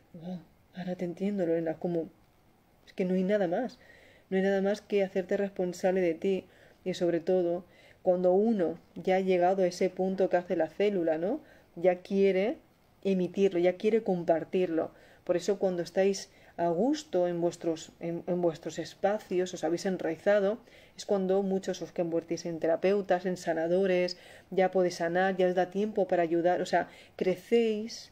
S1: ahora te entiendo, Lorena, como es que no hay nada más. No hay nada más que hacerte responsable de ti y sobre todo cuando uno ya ha llegado a ese punto que hace la célula, ¿no? Ya quiere emitirlo, ya quiere compartirlo. Por eso cuando estáis a gusto en vuestros, en, vuestros espacios, os habéis enraizado, es cuando muchos os convertís en terapeutas, en sanadores, ya podéis sanar, ya os da tiempo para ayudar, o sea, crecéis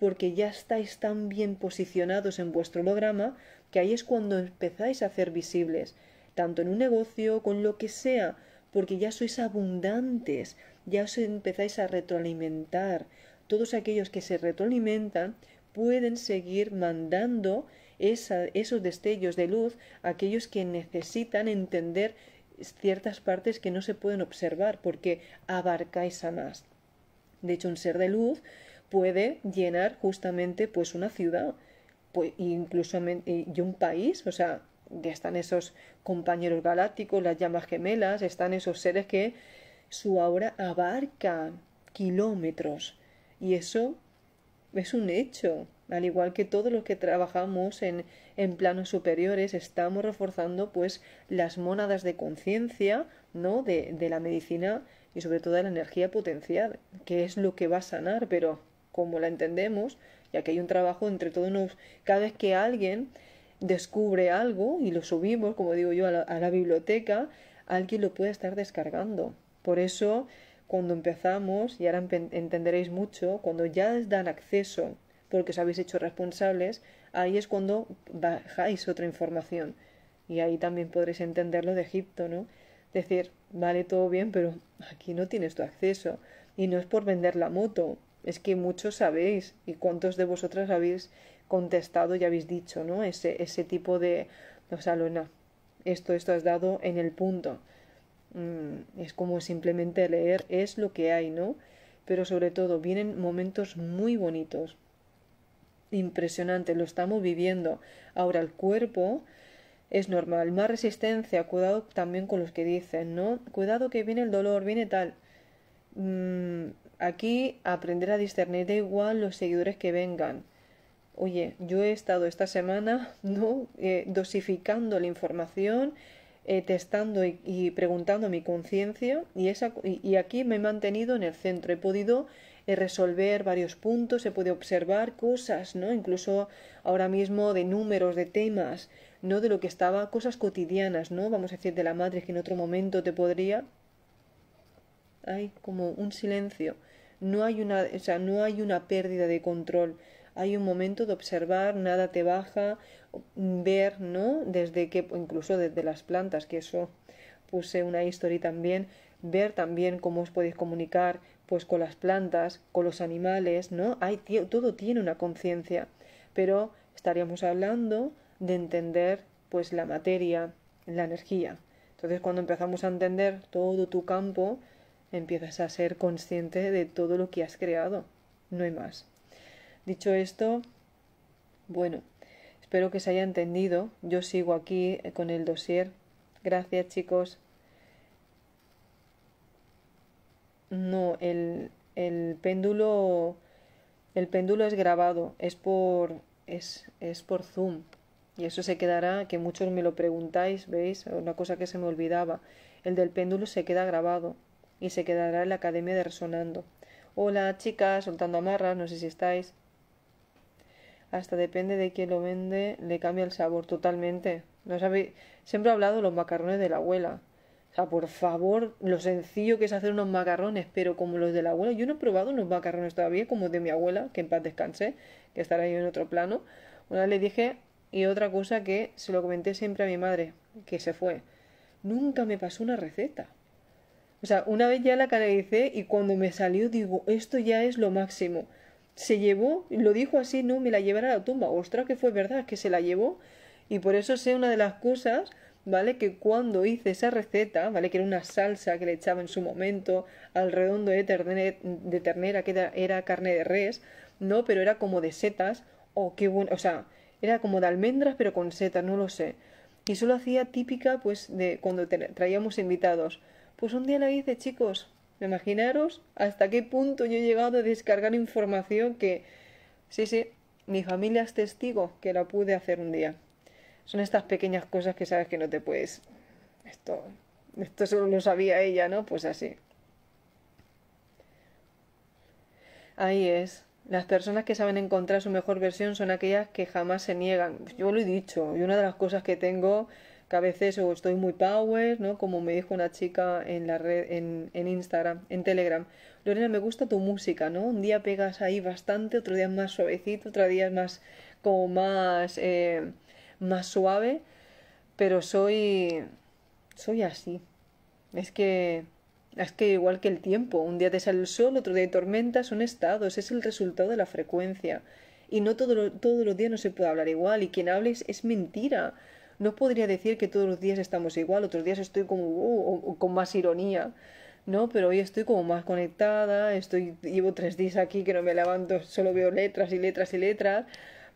S1: porque ya estáis tan bien posicionados en vuestro holograma que ahí es cuando empezáis a hacer visibles, tanto en un negocio, con lo que sea, porque ya sois abundantes, ya os empezáis a retroalimentar. Todos aquellos que se retroalimentan pueden seguir mandando esos destellos de luz a aquellos que necesitan entender ciertas partes que no se pueden observar porque abarca a más. De hecho, un ser de luz puede llenar justamente pues una ciudad, pues, incluso y un país, o sea, ya están esos compañeros galácticos, las llamas gemelas, están esos seres que su aura abarca kilómetros. Y eso es un hecho. Al igual que todos los que trabajamos en, en planos superiores, estamos reforzando pues las mónadas de conciencia, ¿no? De, de la medicina y sobre todo de la energía potencial, que es lo que va a sanar, pero como la entendemos, ya que hay un trabajo entre todos nos, cada vez que alguien descubre algo y lo subimos, como digo yo, a la biblioteca, alguien lo puede estar descargando. Por eso cuando empezamos, y ahora entenderéis mucho, cuando ya os dan acceso, porque os habéis hecho responsables, ahí es cuando bajáis otra información. Y ahí también podréis entenderlo de Egipto, ¿no? Decir, vale, todo bien, pero aquí no tienes tu acceso. Y no es por vender la moto, es que muchos sabéis y cuántos de vosotras habéis contestado y habéis dicho, ¿no? Ese, ese tipo de, o sea, Luna, esto, esto has dado en el punto. Mm, es como simplemente leer, es lo que hay, ¿no? Pero sobre todo vienen momentos muy bonitos, impresionante, lo estamos viviendo. Ahora el cuerpo es normal, más resistencia, cuidado también con los que dicen, ¿no? Cuidado que viene el dolor, viene tal. Mm, aquí aprender a discernir da igual los seguidores que vengan. Oye, yo he estado esta semana, ¿no? Eh, dosificando la información eh, testando y, preguntando mi conciencia y, y, aquí me he mantenido en el centro. He podido eh, resolver varios puntos, se puede observar cosas, ¿no? Incluso ahora mismo de números, de temas, ¿no? De lo que estaba, cosas cotidianas, ¿no? Vamos a decir de la madre que en otro momento te podría. Hay como un silencio. No hay una, o sea, no hay una pérdida de control hay un momento de observar, nada te baja, mm, ver, ¿no? Desde que, incluso desde las plantas, que eso puse una historia también, ver también cómo os podéis comunicar pues con las plantas, con los animales, ¿no? Hay, todo tiene una conciencia, pero estaríamos hablando de entender pues la materia, la energía. Entonces, cuando empezamos a entender todo tu campo, empiezas a ser consciente de todo lo que has creado. No hay más. Dicho esto, bueno, espero que se haya entendido. Yo sigo aquí eh, con el dossier. Gracias, chicos. No, el, el péndulo el péndulo es grabado, es por es, es por Zoom. Y eso se quedará, que muchos me lo preguntáis, ¿veis? Una cosa que se me olvidaba. El del péndulo se queda grabado y se quedará en la Academia de Resonando. Hola chicas, soltando amarras, no sé si estáis hasta depende de quién lo vende, le cambia el sabor totalmente. No sabe... Siempre he hablado de los macarrones de la abuela. O sea, por favor, lo sencillo que es hacer unos macarrones, pero como los de la abuela, yo no he probado unos macarrones todavía, como de mi abuela, que en paz descanse, que estará yo en otro plano. Una vez le dije, y otra cosa que se lo comenté siempre a mi madre, que se fue. Nunca me pasó una receta. O sea, una vez ya la canalicé y cuando me salió digo, esto ya es lo máximo se llevó, lo dijo así, no, me la llevará a la tumba. Ostras, que fue verdad, que se la llevó. Y por eso sé una de las cosas, ¿vale? Que cuando hice esa receta, ¿vale? Que era una salsa que le echaba en su momento al redondo de, ternera, que era carne de res, ¿no? Pero era como de setas, o qué bueno, o sea, era como de almendras pero con setas, no lo sé. Y solo hacía típica, pues, de cuando traíamos invitados. Pues un día la hice, chicos, Imaginaros hasta qué punto yo he llegado a descargar información que, sí, sí, mi familia es testigo que la pude hacer un día. Son estas pequeñas cosas que sabes que no te puedes. Esto, esto solo lo sabía ella, ¿no? Pues así. Ahí es. Las personas que saben encontrar su mejor versión son aquellas que jamás se niegan. Yo lo he dicho, y una de las cosas que tengo que a veces estoy muy power, ¿no? Como me dijo una chica en la red, en, en Instagram, en Telegram, Lorena, me gusta tu música, ¿no? Un día pegas ahí bastante, otro día es más suavecito, otro día es más como más, eh, más suave, pero soy, soy así. Es que es que igual que el tiempo, un día te sale el sol, otro día hay tormenta, son estados, es el resultado de la frecuencia. Y no todo todos los días no se puede hablar igual, y quien hables es mentira no podría decir que todos los días estamos igual, otros días estoy como uh, con más ironía, ¿no? Pero hoy estoy como más conectada, estoy, llevo tres días aquí que no me levanto, solo veo letras y letras y letras,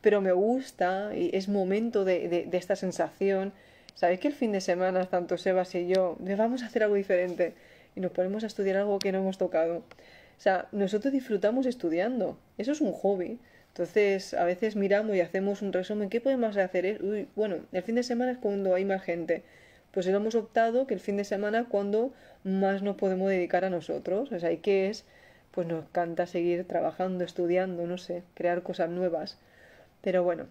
S1: pero me gusta y es momento de, de, de esta sensación. ¿Sabéis que el fin de semana, tanto Sebas y yo, vamos a hacer algo diferente y nos ponemos a estudiar algo que no hemos tocado? O sea, nosotros disfrutamos estudiando, eso es un hobby. Entonces, a veces miramos y hacemos un resumen. ¿Qué podemos hacer? Uy, bueno, el fin de semana es cuando hay más gente. Pues hemos optado que el fin de semana cuando más nos podemos dedicar a nosotros. O sea, ¿y qué es? Pues nos encanta seguir trabajando, estudiando, no sé, crear cosas nuevas. Pero bueno,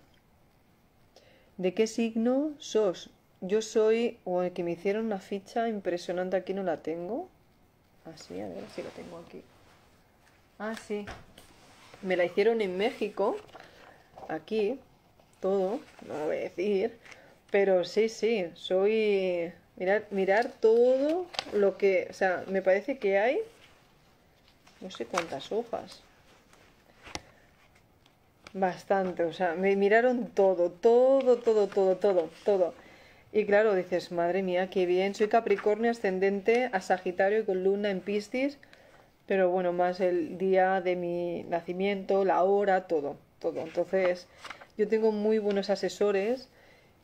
S1: ¿de qué signo sos? Yo soy, o el que me hicieron una ficha impresionante, aquí no la tengo. Así, ah, a ver si la tengo aquí. Ah, sí, me la hicieron en México, aquí, todo, no voy a decir, pero sí, sí, soy... Mirar, mirar todo lo que... O sea, me parece que hay... No sé cuántas hojas. Bastante, o sea, me miraron todo, todo, todo, todo, todo, todo. Y claro, dices, madre mía, qué bien, soy Capricornio ascendente a Sagitario y con luna en Piscis pero bueno, más el día de mi nacimiento, la hora, todo, todo. Entonces, yo tengo muy buenos asesores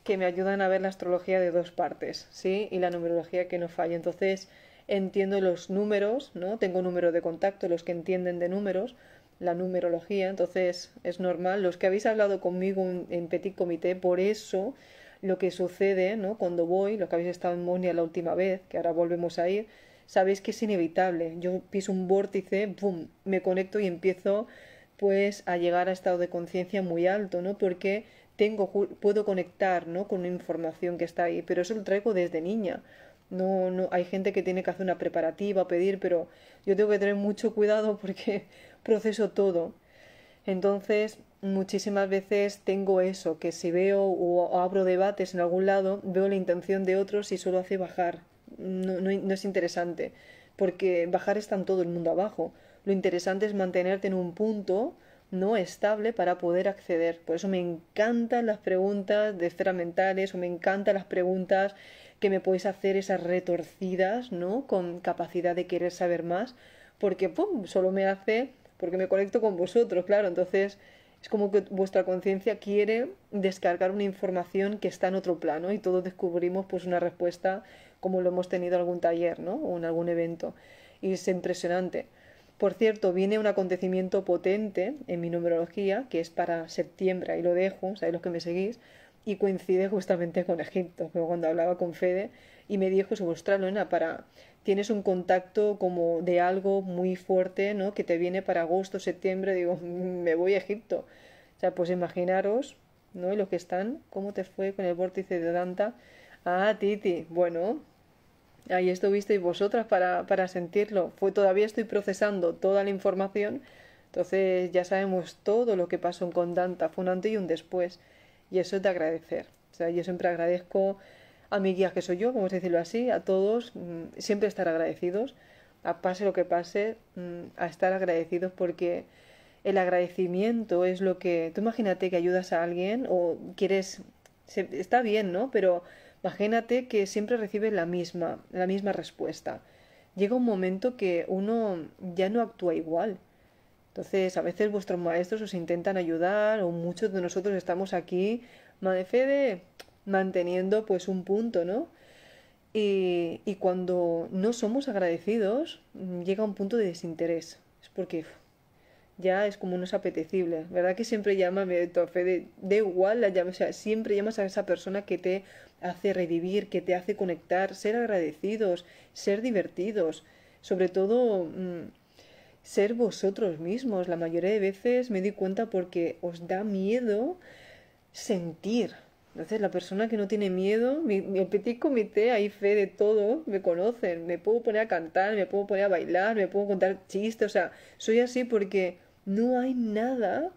S1: que me ayudan a ver la astrología de dos partes, ¿sí? Y la numerología que no falla. Entonces, entiendo los números, ¿no? Tengo número de contacto, los que entienden de números, la numerología, entonces es normal. Los que habéis hablado conmigo en Petit Comité, por eso lo que sucede, ¿no? Cuando voy, lo que habéis estado en Monia la última vez, que ahora volvemos a ir, sabéis que es inevitable. Yo piso un vórtice, ¡pum!, me conecto y empiezo pues a llegar a estado de conciencia muy alto, ¿no? Porque tengo, puedo conectar, ¿no? Con una información que está ahí, pero eso lo traigo desde niña. No, no, hay gente que tiene que hacer una preparativa, pedir, pero yo tengo que tener mucho cuidado porque proceso todo. Entonces, muchísimas veces tengo eso, que si veo o abro debates en algún lado, veo la intención de otros y solo hace bajar no, es interesante, porque bajar está en todo el mundo abajo. Lo interesante es mantenerte en un punto no estable para poder acceder. Por eso me encantan las preguntas de esferas mentales o me encantan las preguntas que me podéis hacer esas retorcidas, ¿no? Con capacidad de querer saber más, porque pum, solo me hace porque me conecto con vosotros, claro, entonces es como que vuestra conciencia quiere descargar una información que está en otro plano y todos descubrimos pues una respuesta como lo hemos tenido en algún taller ¿no? o en algún evento. Y es impresionante. Por cierto, viene un acontecimiento potente en mi numerología, que es para septiembre, ahí lo dejo, sabéis los que me seguís, y coincide justamente con Egipto, cuando hablaba con Fede, y me dijo, ostras, Lona, para... tienes un contacto como de algo muy fuerte, ¿no? Que te viene para agosto, septiembre, digo, mm, me voy a Egipto. O sea, pues imaginaros, ¿no? lo los que están, cómo te fue con el vórtice de Danta, Ah, Titi, bueno, ahí estuvisteis vosotras para, para sentirlo. Fue, todavía estoy procesando toda la información, entonces ya sabemos todo lo que pasó con Danta, fue un antes y un después, y eso es de agradecer. O sea, yo siempre agradezco a mi guía que soy yo, vamos a decirlo así, a todos, mm, siempre estar agradecidos, a pase lo que pase, mm, a estar agradecidos porque el agradecimiento es lo que, tú imagínate que ayudas a alguien o quieres, está bien, ¿no? Pero Imagínate que siempre recibes la misma, la misma respuesta. Llega un momento que uno ya no actúa igual. Entonces, a veces vuestros maestros os intentan ayudar o muchos de nosotros estamos aquí, madre Fede, manteniendo pues un punto, ¿no? Y, y cuando no somos agradecidos, llega un punto de desinterés. Es porque ya es como no es apetecible. ¿Verdad que siempre llama a fe de igual la llama, o sea, siempre llamas a esa persona que te hace revivir, que te hace conectar, ser agradecidos, ser divertidos, sobre todo mm, ser vosotros mismos. La mayoría de veces me di cuenta porque os da miedo sentir. Entonces, la persona que no tiene miedo, mi, mi petit comité, hay fe de todo, me conocen, me puedo poner a cantar, me puedo poner a bailar, me puedo contar chistes, o sea, soy así porque no hay nada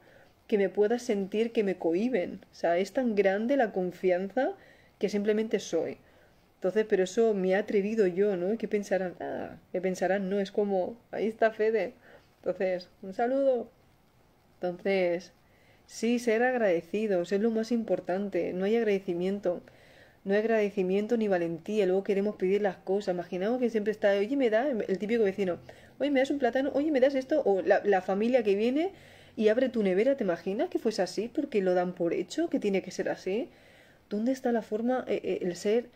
S1: que me pueda sentir que me cohiben. O sea, es tan grande la confianza que simplemente soy. Entonces, pero eso me ha atrevido yo, ¿no? ¿Qué pensarán, Nada. Ah, ¿Qué pensarán, no, es como, ahí está Fede. Entonces, un saludo. Entonces, sí, ser agradecidos es lo más importante. No hay agradecimiento. No hay agradecimiento ni valentía. Luego queremos pedir las cosas. Imaginamos que siempre está, oye, me da el típico vecino, oye, me das un plátano, oye, me das esto, o la, familia que viene y abre tu nevera, ¿te imaginas que fuese así? Porque lo dan por hecho, que tiene que ser así. ¿Dónde está la forma, eh, eh, el ser,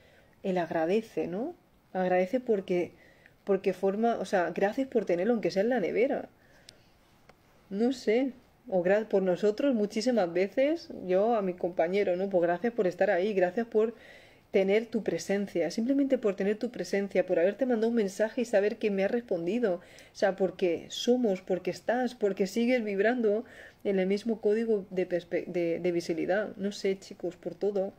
S1: el agradece, ¿no? Agradece porque, porque forma, o sea, gracias por tenerlo, aunque sea en la nevera. No sé, o gracias por nosotros muchísimas veces, yo a mi compañero, ¿no? Pues gracias por estar ahí, gracias por tener tu presencia, simplemente por tener tu presencia, por haberte mandado un mensaje y saber que me has respondido, o sea, porque somos, porque estás, porque sigues vibrando en el mismo código de, de, visibilidad. No sé, chicos, por todo.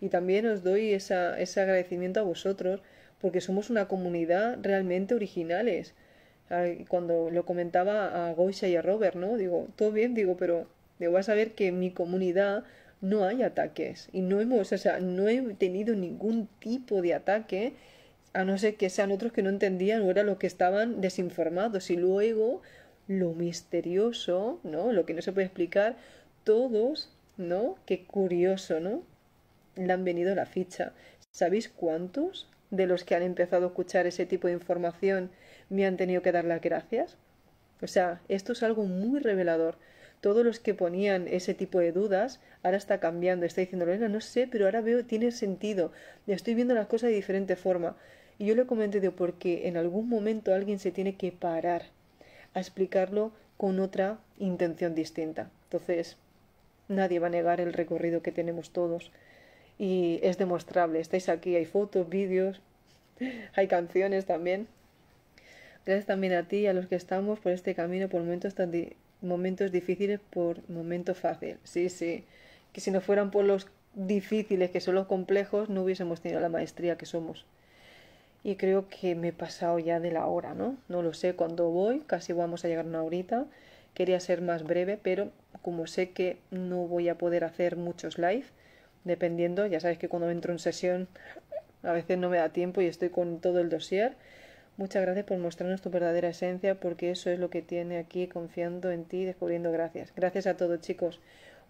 S1: Y también os doy esa, ese agradecimiento a vosotros, porque somos una comunidad realmente originales. Cuando lo comentaba a Goisha y a Robert, ¿no? Digo, todo bien, digo, pero debo a saber que mi comunidad no hay ataques y no hemos, o sea, no he tenido ningún tipo de ataque a no ser que sean otros que no entendían o era los que estaban desinformados y luego lo misterioso, ¿no? Lo que no se puede explicar, todos, ¿no? Qué curioso, ¿no? Le han venido la ficha. ¿Sabéis cuántos de los que han empezado a escuchar ese tipo de información me han tenido que dar las gracias? O sea, esto es algo muy revelador todos los que ponían ese tipo de dudas, ahora está cambiando, está diciendo, Lorena, no sé, pero ahora veo, tiene sentido, estoy viendo las cosas de diferente forma. Y yo le comenté, de porque en algún momento alguien se tiene que parar a explicarlo con otra intención distinta. Entonces, nadie va a negar el recorrido que tenemos todos. Y es demostrable, estáis aquí, hay fotos, vídeos, hay canciones también. Gracias también a ti y a los que estamos por este camino, por momentos tan, momentos difíciles por momentos fáciles. Sí, sí. Que si no fueran por los difíciles, que son los complejos, no hubiésemos tenido la maestría que somos. Y creo que me he pasado ya de la hora, ¿no? No lo sé cuándo voy, casi vamos a llegar una horita. Quería ser más breve, pero como sé que no voy a poder hacer muchos live, dependiendo, ya sabes que cuando entro en sesión a veces no me da tiempo y estoy con todo el dossier Muchas gracias por mostrarnos tu verdadera esencia, porque eso es lo que tiene aquí confiando en ti y descubriendo gracias. Gracias a todos, chicos.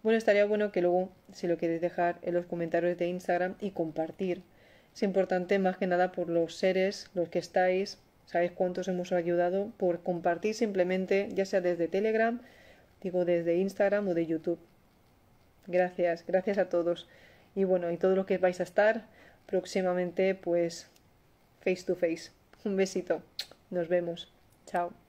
S1: Bueno, estaría bueno que luego, si lo queréis dejar en los comentarios de Instagram y compartir. Es importante más que nada por los seres, los que estáis, sabéis cuántos hemos ayudado, por compartir simplemente, ya sea desde Telegram, digo desde Instagram o de YouTube. Gracias, gracias a todos. Y bueno, y todos los que vais a estar próximamente, pues face to face. Un besito. Nos vemos. Chao.